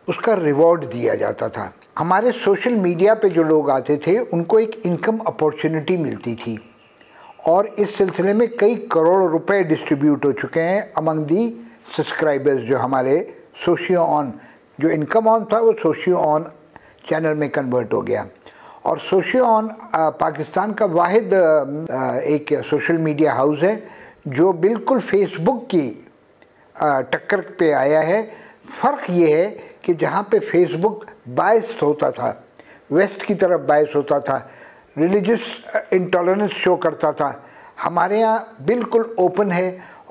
उसका रिवॉर्ड दिया जाता था हमारे सोशल मीडिया पे जो लोग आते थे उनको एक इनकम अपॉर्चुनिटी मिलती थी और इस सिलसिले में कई करोड़ रुपए डिस्ट्रीब्यूट हो चुके हैं अमंग दी सब्सक्राइबर्स जो हमारे सोशियो ऑन जो इनकम ऑन था वो सोशियो ऑन चैनल में कन्वर्ट हो गया और सोशो ऑन पाकिस्तान का वाद एक सोशल मीडिया हाउस है जो बिल्कुल फेसबुक की टक्कर पे आया है फ़र्क ये है कि जहाँ पे फेसबुक बायस होता था वेस्ट की तरफ बायस होता था रिलीजस इंटॉलरेंस शो करता था हमारे यहाँ बिल्कुल ओपन है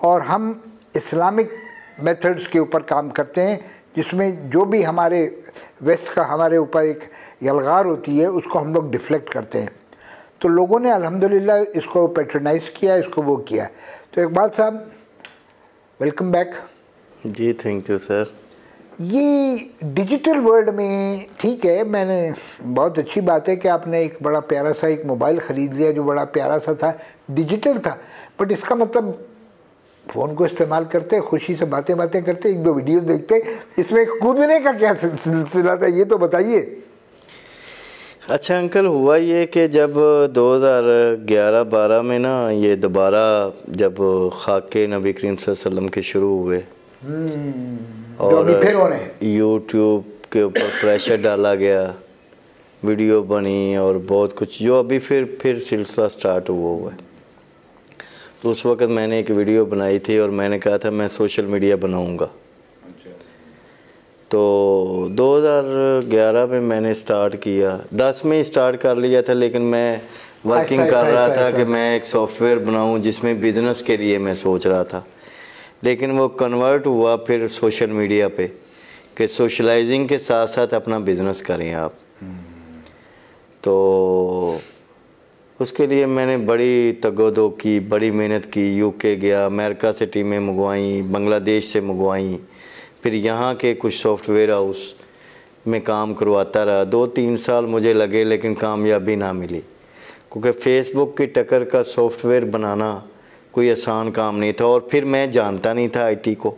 और हम इस्लामिक मेथड्स के ऊपर काम करते हैं जिसमें जो भी हमारे वेस्ट का हमारे ऊपर एक यलगार होती है उसको हम लोग डिफ्लेक्ट करते हैं तो लोगों ने अल्हम्दुलिल्लाह इसको पेट्रोनाइज़ किया इसको वो किया तो इकबाल साहब वेलकम बैक जी थैंक यू सर ये डिजिटल वर्ल्ड में ठीक है मैंने बहुत अच्छी बात है कि आपने एक बड़ा प्यारा सा एक मोबाइल ख़रीद लिया जो बड़ा प्यारा सा था डिजिटल था बट इसका मतलब फ़ोन को इस्तेमाल करते खुशी से बातें बातें करते एक दो वीडियो देखते इसमें कूदने का क्या सिलसिला था ये तो बताइए अच्छा अंकल हुआ ये कि जब 2011-12 में ना ये दोबारा जब खाके नबी करीम वसल्लम के शुरू हुए हम्म, और यूट्यूब के ऊपर प्रेशर डाला गया वीडियो बनी और बहुत कुछ जो अभी फिर फिर सिलसिला स्टार्ट हुआ हुआ है तो उस वक़्त मैंने एक वीडियो बनाई थी और मैंने कहा था मैं सोशल मीडिया बनाऊंगा तो 2011 में मैंने स्टार्ट किया 10 में स्टार्ट कर लिया था लेकिन मैं वर्किंग अच्छा, कर अच्छा, रहा अच्छा, था कि मैं एक सॉफ्टवेयर बनाऊं जिसमें बिजनेस के लिए मैं सोच रहा था लेकिन वो कन्वर्ट हुआ फिर सोशल मीडिया पे कि सोशलाइजिंग के साथ साथ अपना बिजनेस करें आप तो उसके लिए मैंने बड़ी तगोदो की बड़ी मेहनत की यूके गया अमेरिका से टीमें मंगवाई बांग्लादेश से मंगवाई फिर यहाँ के कुछ सॉफ्टवेयर हाउस में काम करवाता रहा दो तीन साल मुझे लगे लेकिन कामयाबी ना मिली क्योंकि फेसबुक की टक्कर का सॉफ्टवेयर बनाना कोई आसान काम नहीं था और फिर मैं जानता नहीं था आईटी को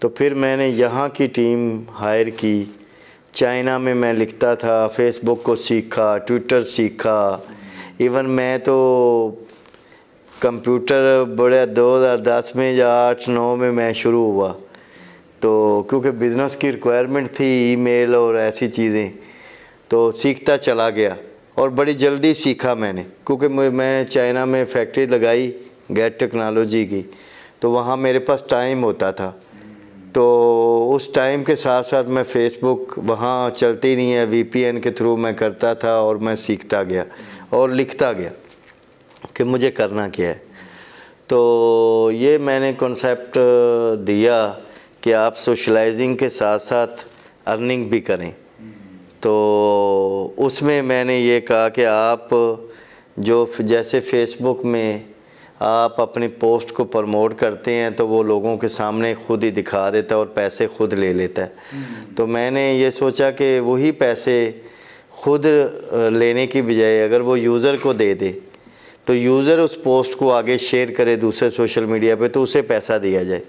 तो फिर मैंने यहाँ की टीम हायर की चाइना में मैं लिखता था फेसबुक को सीखा ट्विटर सीखा इवन मैं तो कंप्यूटर बड़े 2010 में या आठ नौ में मैं शुरू हुआ तो क्योंकि बिज़नेस की रिक्वायरमेंट थी ईमेल और ऐसी चीज़ें तो सीखता चला गया और बड़ी जल्दी सीखा मैंने क्योंकि मैं चाइना में फैक्ट्री लगाई गैट टेक्नोलॉजी की तो वहाँ मेरे पास टाइम होता था तो उस टाइम के साथ साथ मैं फेसबुक वहाँ चलती नहीं है वीपीएन के थ्रू मैं करता था और मैं सीखता गया और लिखता गया कि मुझे करना क्या है तो ये मैंने कॉन्सेप्ट दिया कि आप सोशलाइजिंग के साथ साथ अर्निंग भी करें तो उसमें मैंने ये कहा कि आप जो जैसे फेसबुक में आप अपनी पोस्ट को प्रमोट करते हैं तो वो लोगों के सामने खुद ही दिखा देता है और पैसे खुद ले लेता है तो मैंने ये सोचा कि वही पैसे खुद लेने की बजाय अगर वो यूज़र को दे दे तो यूज़र उस पोस्ट को आगे शेयर करे दूसरे सोशल मीडिया पे तो उसे पैसा दिया जाए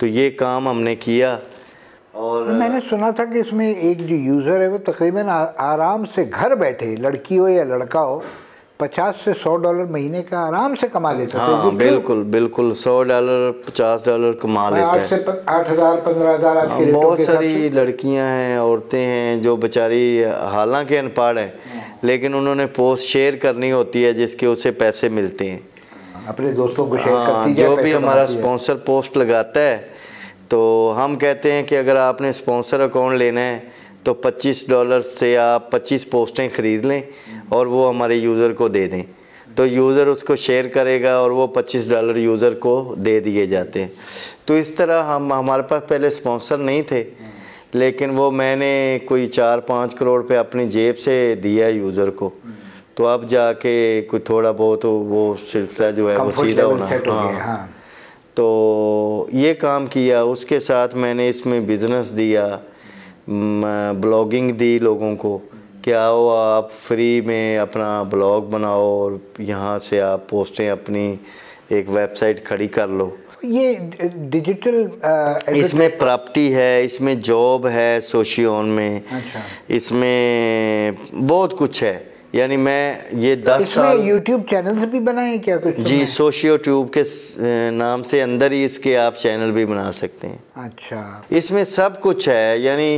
तो ये काम हमने किया और तो मैंने सुना था कि इसमें एक जो यूज़र है वो तकरीबन आराम से घर बैठे लड़की हो या लड़का हो पचास से सौ डॉलर महीने का आराम से कमा लेता हाँ, था बिल्कुल बिल्कुल सौ डॉलर पचास डॉलर कमा लेते हैं आठ आठ हज़ार पंद्रह हज़ार बहुत सारी लड़कियां हैं औरतें हैं जो बेचारी हालांकि अनपढ़ हैं लेकिन उन्होंने पोस्ट शेयर करनी होती है जिसके उसे पैसे मिलते हैं अपने दोस्तों को शेयर हाँ, करती जो भी हमारा स्पॉन्सर पोस्ट लगाता है तो हम कहते हैं कि अगर आपने स्पॉन्सर अकाउंट लेना है तो 25 डॉलर से आप 25 पोस्टें ख़रीद लें और वो हमारे यूज़र को दे दें तो यूज़र उसको शेयर करेगा और वो 25 डॉलर यूज़र को दे दिए जाते हैं तो इस तरह हम हमारे पास पहले स्पॉन्सर नहीं थे लेकिन वो मैंने कोई चार पाँच करोड़ पे अपनी जेब से दिया यूज़र को तो अब जाके कुछ थोड़ा बहुत वो सिलसिला जो है वो सीधा होना हो हाँ।, हाँ तो ये काम किया उसके साथ मैंने इसमें बिजनेस दिया ब्लॉगिंग दी लोगों को कि आओ आप फ्री में अपना ब्लॉग बनाओ और यहाँ से आप पोस्टें अपनी एक वेबसाइट खड़ी कर लो ये डिजिटल इसमें प्रॉपर्टी है इसमें जॉब है सोशियोन में अच्छा। इसमें बहुत कुछ है यानी मैं ये दस साल यूट्यूब चैनल भी बनाए क्या कुछ जी सोशियो ट्यूब के नाम से अंदर ही इसके आप चैनल भी बना सकते हैं अच्छा इसमें सब कुछ है यानी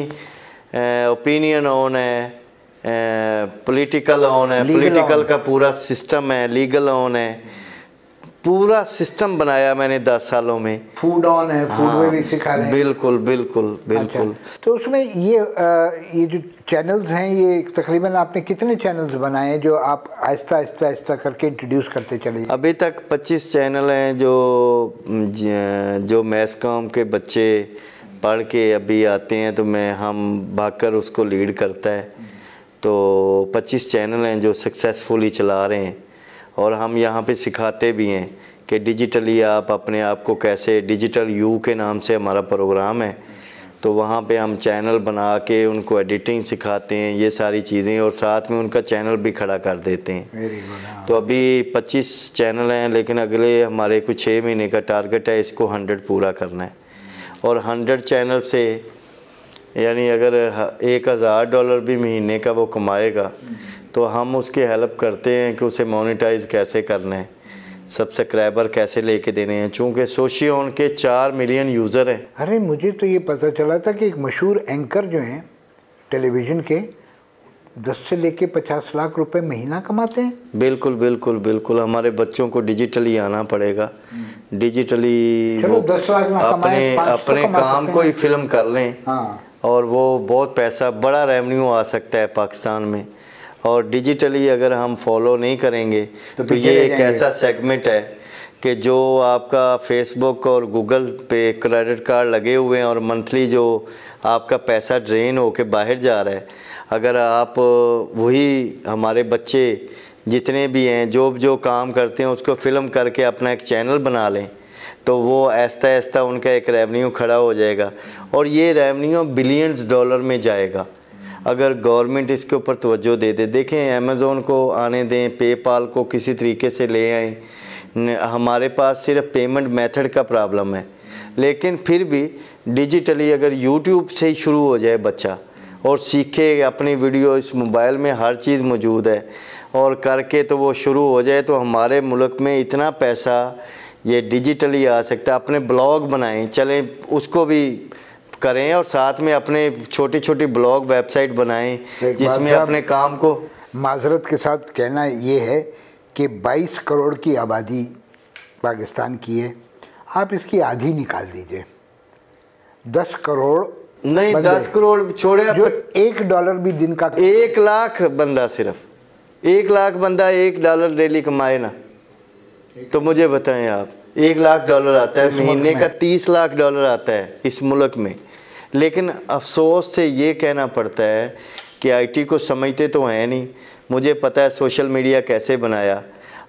ओपिनियन ऑन है पॉलिटिकल ऑन है पॉलिटिकल का पूरा सिस्टम है लीगल ऑन है पूरा सिस्टम बनाया मैंने दस सालों में फूड ऑन है फूड हाँ, में भी हाँ, सिखा रहे हैं बिल्कुल बिल्कुल अच्छा। बिल्कुल अच्छा। तो उसमें ये आ, ये जो चैनल्स हैं ये तकरीबन आपने कितने चैनल्स बनाए जो आप आहिस्ता आहिस्ता आहिस्ता करके इंट्रोड्यूस करते चले अभी तक 25 चैनल हैं जो जो मैसकॉम के बच्चे पढ़ के अभी आते हैं तो मैं हम भागकर उसको लीड करता है तो पच्चीस चैनल हैं जो सक्सेसफुली चला रहे हैं और हम यहाँ पे सिखाते भी हैं कि डिजिटली आप अपने आप को कैसे डिजिटल यू के नाम से हमारा प्रोग्राम है तो वहाँ पे हम चैनल बना के उनको एडिटिंग सिखाते हैं ये सारी चीज़ें और साथ में उनका चैनल भी खड़ा कर देते हैं हाँ। तो अभी 25 चैनल हैं लेकिन अगले हमारे को छः महीने का टारगेट है इसको 100 पूरा करना है और 100 चैनल से यानी अगर एक हज़ार डॉलर भी महीने का वो कमाएगा तो हम उसकी हेल्प करते हैं कि उसे मोनिटाइज कैसे करना है सब्सक्राइबर कैसे लेके देने हैं चूँकि सोशी ऑन के चार मिलियन यूज़र हैं अरे मुझे तो ये पता चला था कि एक मशहूर एंकर जो हैं टेलीविज़न के दस से लेके पचास लाख रुपए महीना कमाते हैं बिल्कुल बिल्कुल बिल्कुल हमारे बच्चों को डिजिटली आना पड़ेगा डिजिटली चलो दस लाख अपने अपने तो काम को ही फिल्म कर लें हाँ। और वो बहुत पैसा बड़ा रेवन्यू आ सकता है पाकिस्तान में और डिजिटली अगर हम फॉलो नहीं करेंगे तो, तो ये एक ऐसा सेगमेंट है कि जो आपका फेसबुक और गूगल पे क्रेडिट कार्ड लगे हुए हैं और मंथली जो आपका पैसा ड्रेन हो के बाहर जा रहा है अगर आप वही हमारे बच्चे जितने भी हैं जो जो काम करते हैं उसको फिल्म करके अपना एक चैनल बना लें तो वो ऐसा ऐसा उनका एक रेवेन्यू खड़ा हो जाएगा और ये रेवेन्यू बिलियंस डॉलर में जाएगा अगर गवर्नमेंट इसके ऊपर तोज्जो दे दे देखें अमेज़ोन को आने दें पेपाल को किसी तरीके से ले आएँ हमारे पास सिर्फ पेमेंट मेथड का प्रॉब्लम है लेकिन फिर भी डिजिटली अगर यूट्यूब से ही शुरू हो जाए बच्चा और सीखे अपनी वीडियो इस मोबाइल में हर चीज़ मौजूद है और करके तो वो शुरू हो जाए तो हमारे मुल्क में इतना पैसा ये डिजिटली आ सकता है अपने ब्लॉग बनाएं चलें उसको भी करें और साथ में अपने छोटे छोटे ब्लॉग वेबसाइट बनाएं जिसमें अपने काम को माजरत के साथ कहना ये है कि 22 करोड़ की आबादी पाकिस्तान की है आप इसकी आधी निकाल दीजिए 10 करोड़ नहीं दस करोड़ छोड़े जो एक डॉलर भी दिन का एक लाख बंदा सिर्फ एक लाख बंदा एक डॉलर डेली कमाए ना तो मुझे बताएं आप एक लाख डॉलर आता है महीने का तीस लाख डॉलर आता है इस मुल्क में लेकिन अफसोस से ये कहना पड़ता है कि आईटी को समझते तो हैं नहीं मुझे पता है सोशल मीडिया कैसे बनाया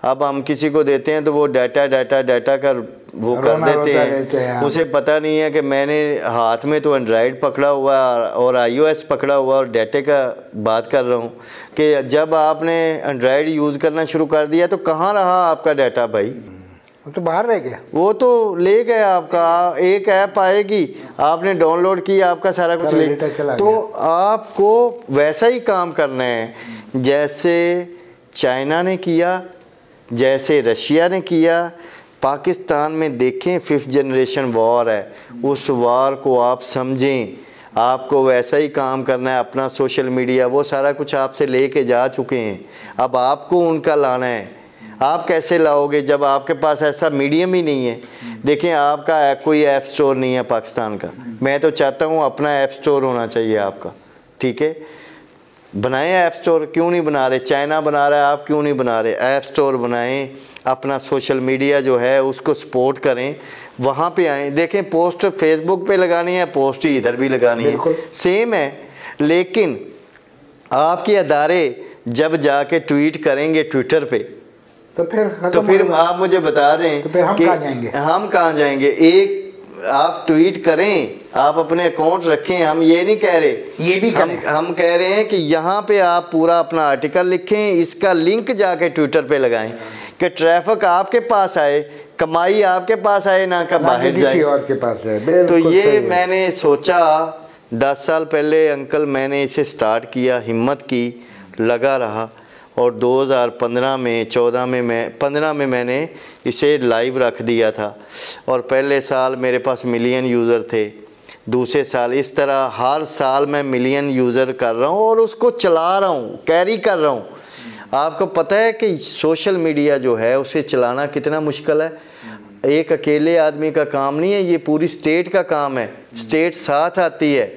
अब हम किसी को देते हैं तो वो डाटा डाटा डाटा कर वो कर देते हैं, हैं उसे पता नहीं है कि मैंने हाथ में तो एंड्राइड पकड़ा हुआ और आईओएस पकड़ा हुआ और डाटे का बात कर रहा हूँ कि जब आपने एंड्राइड यूज़ करना शुरू कर दिया तो कहाँ रहा आपका डाटा भाई तो बाहर रह गया वो तो ले गया आपका एक ऐप आएगी आपने डाउनलोड की आपका सारा कुछ ले तो आपको वैसा ही काम करना है जैसे चाइना ने किया जैसे रशिया ने किया पाकिस्तान में देखें फिफ्थ जनरेशन वॉर है उस वार को आप समझें आपको वैसा ही काम करना है अपना सोशल मीडिया वो सारा कुछ आपसे ले के जा चुके हैं अब आपको उनका लाना है आप कैसे लाओगे जब आपके पास ऐसा मीडियम ही नहीं है देखें आपका कोई ऐप स्टोर नहीं है पाकिस्तान का मैं तो चाहता हूँ अपना ऐप स्टोर होना चाहिए आपका ठीक है बनाएं ऐप स्टोर क्यों नहीं बना रहे चाइना बना रहा है आप क्यों नहीं बना रहे ऐप स्टोर बनाएं अपना सोशल मीडिया जो है उसको सपोर्ट करें वहाँ पे आए देखें पोस्ट फेसबुक पे लगानी है पोस्ट ही इधर भी लगानी है सेम है लेकिन आपके अदारे जब जाके ट्वीट करेंगे ट्विटर पे तो फिर तो फिर आप मुझे बता रहे हैं तो फिर हम कहाँ जाएंगे हम कहाँ जाएंगे एक आप ट्वीट करें आप अपने अकाउंट रखें हम ये नहीं कह रहे ये भी हम हम कह रहे हैं कि यहाँ पे आप पूरा अपना आर्टिकल लिखें इसका लिंक जाके ट्विटर पे लगाएं कि ट्रैफिक आपके पास आए कमाई आपके पास आए ना का बाहर जाए और के पास जाए तो ये मैंने सोचा दस साल पहले अंकल मैंने इसे स्टार्ट किया हिम्मत की लगा रहा और 2015 में 14 में मैं 15 में मैंने इसे लाइव रख दिया था और पहले साल मेरे पास मिलियन यूज़र थे दूसरे साल इस तरह हर साल मैं मिलियन यूज़र कर रहा हूँ और उसको चला रहा हूँ कैरी कर रहा हूँ आपको पता है कि सोशल मीडिया जो है उसे चलाना कितना मुश्किल है एक अकेले आदमी का काम नहीं है ये पूरी स्टेट का काम है स्टेट साथ आती है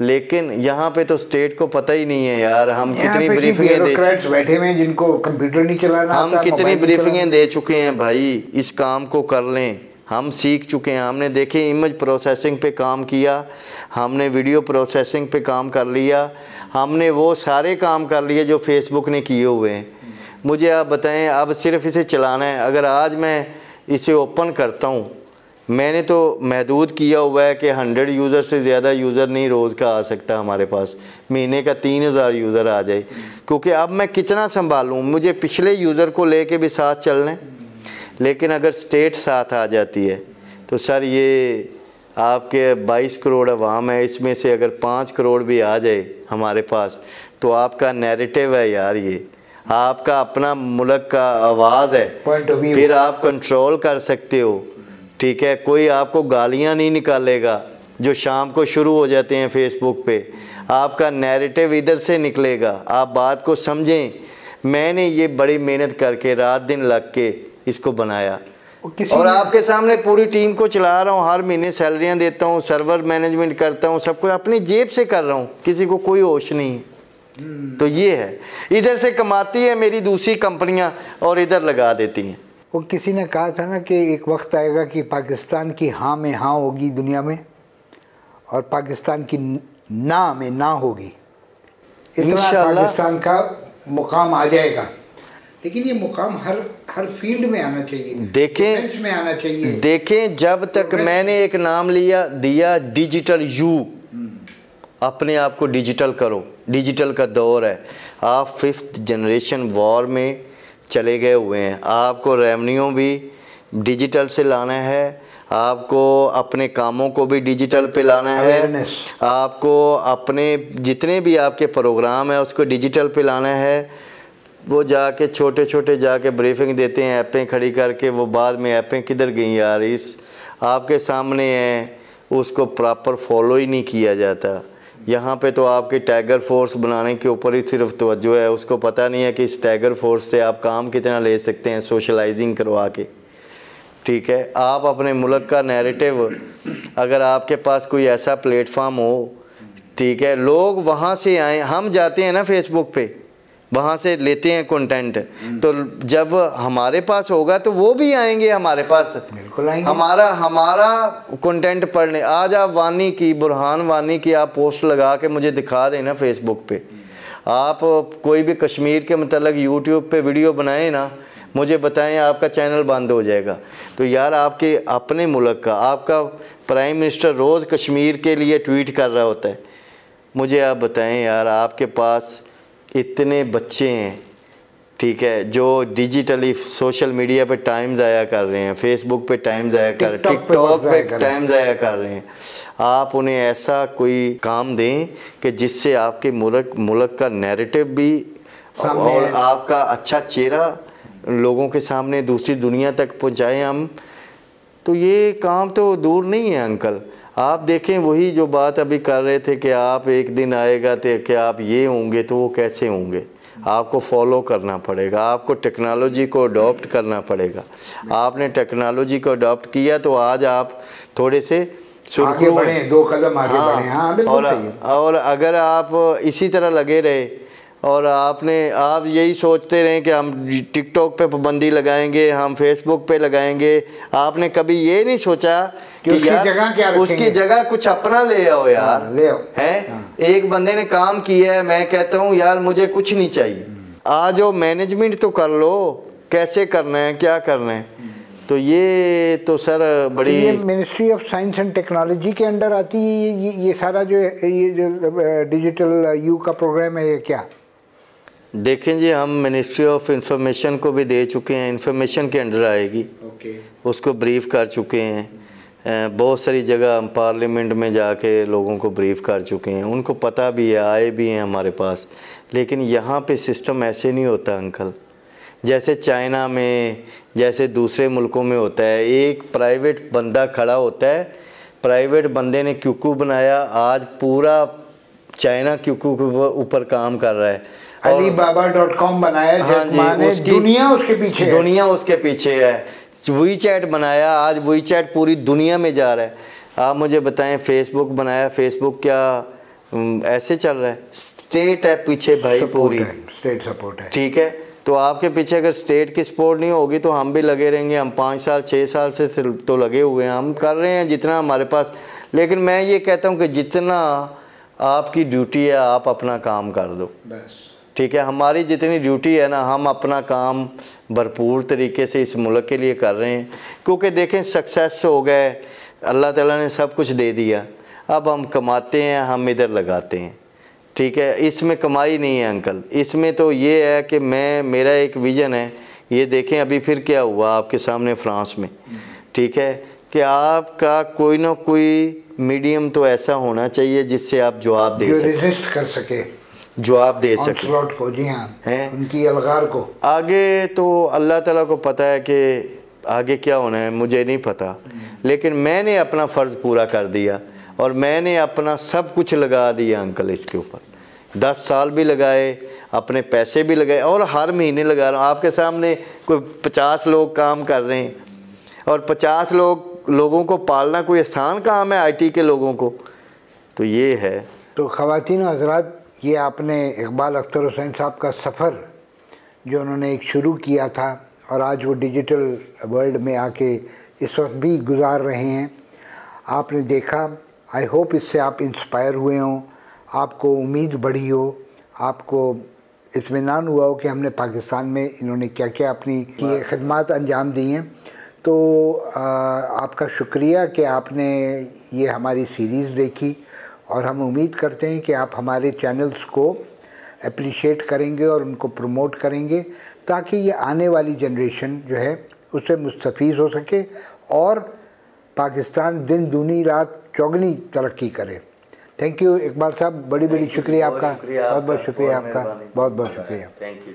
लेकिन यहाँ पे तो स्टेट को पता ही नहीं है यार हम कितनी ब्रीफिंग बैठे हुए जिनको कंप्यूटर नहीं चलाना हम कितनी ब्रीफिंगें दे चुके हैं भाई इस काम को कर लें हम सीख चुके हैं हमने देखे इमेज प्रोसेसिंग पे काम किया हमने वीडियो प्रोसेसिंग पे काम कर लिया हमने वो सारे काम कर लिए जो फेसबुक ने किए हुए हैं मुझे आप बताएं अब सिर्फ इसे चलाना है अगर आज मैं इसे ओपन करता हूँ मैंने तो महदूद किया हुआ है कि हंड्रेड यूज़र से ज़्यादा यूज़र नहीं रोज़ का आ सकता हमारे पास महीने का तीन हज़ार यूज़र आ जाए क्योंकि अब मैं कितना संभालूँ मुझे पिछले यूज़र को कर भी साथ चल लेकिन अगर स्टेट साथ आ जाती है तो सर ये आपके 22 करोड़ अवाम है इसमें से अगर पाँच करोड़ भी आ जाए हमारे पास तो आपका नैरेटिव है यार ये आपका अपना मुल्क का आवाज़ है फिर आप कंट्रोल कर सकते हो ठीक है कोई आपको गालियाँ नहीं निकालेगा जो शाम को शुरू हो जाते हैं फेसबुक पे आपका नैरेटिव इधर से निकलेगा आप बात को समझें मैंने ये बड़ी मेहनत करके रात दिन लग के इसको बनाया और आपके सामने पूरी टीम को चला रहा हूँ हर महीने सैलरियाँ देता हूँ सर्वर मैनेजमेंट करता हूँ सब कुछ अपनी जेब से कर रहा हूँ किसी को कोई होश नहीं है हम्म। तो ये है इधर से कमाती है मेरी दूसरी कंपनियाँ और इधर लगा देती हैं वो किसी ने कहा था ना कि एक वक्त आएगा कि पाकिस्तान की हाँ में हाँ होगी दुनिया में और पाकिस्तान की ना में ना होगी इतना पाकिस्तान का मुकाम आ जाएगा लेकिन ये मुकाम हर हर फील्ड में आना चाहिए देखें में आना चाहिए देखें जब तो तक मैंने एक नाम लिया दिया डिजिटल यू हम्म। अपने आप को डिजिटल करो डिजिटल का दौर है आप फिफ्थ जनरेशन वॉर में चले गए हुए हैं आपको रेवन्यू भी डिजिटल से लाना है आपको अपने कामों को भी डिजिटल पे लाना है आपको अपने जितने भी आपके प्रोग्राम हैं उसको डिजिटल पे लाना है वो जाके छोटे छोटे जाके ब्रीफिंग देते हैं ऐपें खड़ी करके वो बाद में ऐपें किधर गई यार इस आपके सामने हैं उसको प्रॉपर फॉलो ही नहीं किया जाता यहाँ पे तो आपकी टैगर फोर्स बनाने के ऊपर ही सिर्फ तोज्जो है उसको पता नहीं है कि इस टैगर फोर्स से आप काम कितना ले सकते हैं सोशलाइजिंग करवा के ठीक है आप अपने मुल्क का नैरेटिव अगर आपके पास कोई ऐसा प्लेटफॉर्म हो ठीक है लोग वहाँ से आए हम जाते हैं ना फेसबुक पे वहाँ से लेते हैं कंटेंट तो जब हमारे पास होगा तो वो भी आएंगे हमारे पास बिल्कुल आएंगे हमारा हमारा कंटेंट पढ़ने आज आप वानी की बुरहान वानी की आप पोस्ट लगा के मुझे दिखा देना फेसबुक पे आप कोई भी कश्मीर के मतलब यूट्यूब पे वीडियो बनाएं ना मुझे बताएं आपका चैनल बंद हो जाएगा तो यार आपके अपने मुल्क का आपका प्राइम मिनिस्टर रोज़ कश्मीर के लिए ट्वीट कर रहा होता है मुझे आप बताएं यार आपके पास इतने बच्चे हैं ठीक है जो डिजिटली सोशल मीडिया पे टाइम ज़ाया कर रहे हैं फेसबुक पे टाइम ज़ाया कर रहे हैं टिकटॉक पे टाइम ज़ाया कर रहे हैं आप उन्हें ऐसा कोई काम दें कि जिससे आपके मुल्क मुल्क का नैरेटिव भी और आपका अच्छा चेहरा लोगों के सामने दूसरी दुनिया तक पहुंचाएं हम तो ये काम तो दूर नहीं है अंकल आप देखें वही जो बात अभी कर रहे थे कि आप एक दिन आएगा तो कि आप ये होंगे तो वो कैसे होंगे आपको फॉलो करना पड़ेगा आपको टेक्नोलॉजी को अडॉप्ट करना पड़ेगा आपने टेक्नोलॉजी को अडॉप्ट किया तो आज आप थोड़े से आगे बढ़े दो कदम आगे हाँ, बढ़े हाँ और, और अगर आप इसी तरह लगे रहे और आपने आप यही सोचते रहें कि हम टिकटॉक पे पाबंदी लगाएंगे हम फेसबुक पे लगाएंगे आपने कभी ये नहीं सोचा कि यार जगह क्या उसकी जगह कुछ अपना ले आओ हाँ, यार ले आओ है हाँ। एक बंदे ने काम किया है मैं कहता हूँ यार मुझे कुछ नहीं चाहिए हम्म। आ जाओ मैनेजमेंट तो कर लो कैसे करना है क्या करना है हम्म। तो ये तो सर बड़ी ये ministry of science and technology के अंडर आती है ये ये, ये सारा जो ये जो डिजिटल यू का प्रोग्राम है ये क्या देखें जी हम मिनिस्ट्री ऑफ इंफॉर्मेशन को भी दे चुके हैं इंफॉर्मेशन के अंडर आएगी ओके okay. उसको ब्रीफ कर चुके हैं बहुत सारी जगह हम पार्लियामेंट में जाके लोगों को ब्रीफ कर चुके हैं उनको पता भी है आए भी हैं हमारे पास लेकिन यहाँ पे सिस्टम ऐसे नहीं होता अंकल जैसे चाइना में जैसे दूसरे मुल्कों में होता है एक प्राइवेट बंदा खड़ा होता है प्राइवेट बंदे ने क्यूकू बनाया आज पूरा चाइना क्यूकू के ऊपर काम कर रहा है अली बाबा डॉट कॉम बनाया हाँ जी उसकी दुनिया उसके पीछे दुनिया उसके पीछे है तो वही चैट बनाया आज वही चैट पूरी दुनिया में जा रहा है आप मुझे बताएं फेसबुक बनाया फेसबुक क्या ऐसे चल रहा है स्टेट है पीछे भाई पूरी है, स्टेट सपोर्ट है ठीक है तो आपके पीछे अगर स्टेट की सपोर्ट नहीं होगी तो हम भी लगे रहेंगे हम पाँच साल छः साल से तो लगे हुए हैं हम कर रहे हैं जितना हमारे पास लेकिन मैं ये कहता हूँ कि जितना आपकी ड्यूटी है आप अपना काम कर दो बस ठीक है हमारी जितनी ड्यूटी है ना हम अपना काम भरपूर तरीके से इस मुल्क के लिए कर रहे हैं क्योंकि देखें सक्सेस हो गए अल्लाह ताला ने सब कुछ दे दिया अब हम कमाते हैं हम इधर लगाते हैं ठीक है इसमें कमाई नहीं है अंकल इसमें तो ये है कि मैं मेरा एक विज़न है ये देखें अभी फिर क्या हुआ आपके सामने फ्रांस में ठीक है कि आपका कोई ना कोई मीडियम तो ऐसा होना चाहिए जिससे आप जवाब दे सकें कर सके जवाब दे सके को जी हाँ हैं उनकी अलगार को आगे तो अल्लाह ताला को पता है कि आगे क्या होना है मुझे नहीं पता लेकिन मैंने अपना फ़र्ज़ पूरा कर दिया और मैंने अपना सब कुछ लगा दिया अंकल इसके ऊपर दस साल भी लगाए अपने पैसे भी लगाए और हर महीने लगा रहा हूँ आपके सामने कोई पचास लोग काम कर रहे हैं और पचास लोग लोगों को पालना कोई आसान काम है आईटी के लोगों को तो ये है तो खातिन हजरात ये आपने इकबाल अख्तर हुसैन साहब का सफ़र जो उन्होंने एक शुरू किया था और आज वो डिजिटल वर्ल्ड में आके इस वक्त भी गुजार रहे हैं आपने देखा आई होप इससे आप इंस्पायर हुए हों आपको उम्मीद बढ़ी हो आपको इतमान हुआ हो कि हमने पाकिस्तान में इन्होंने क्या क्या अपनी की खदमात अंजाम दी हैं तो आ, आपका शुक्रिया कि आपने ये हमारी सीरीज़ देखी और हम उम्मीद करते हैं कि आप हमारे चैनल्स को अप्रिशिएट करेंगे और उनको प्रमोट करेंगे ताकि ये आने वाली जनरेशन जो है उससे मुस्तफ़ हो सके और पाकिस्तान दिन दूनी रात चौगनी तरक्की करे थैंक यू इकबाल साहब बड़ी बड़ी शुक्रिया आपका बहुत बहुत शुक्रिया आपका बहुत बहुत शुक्रिया थैंक यू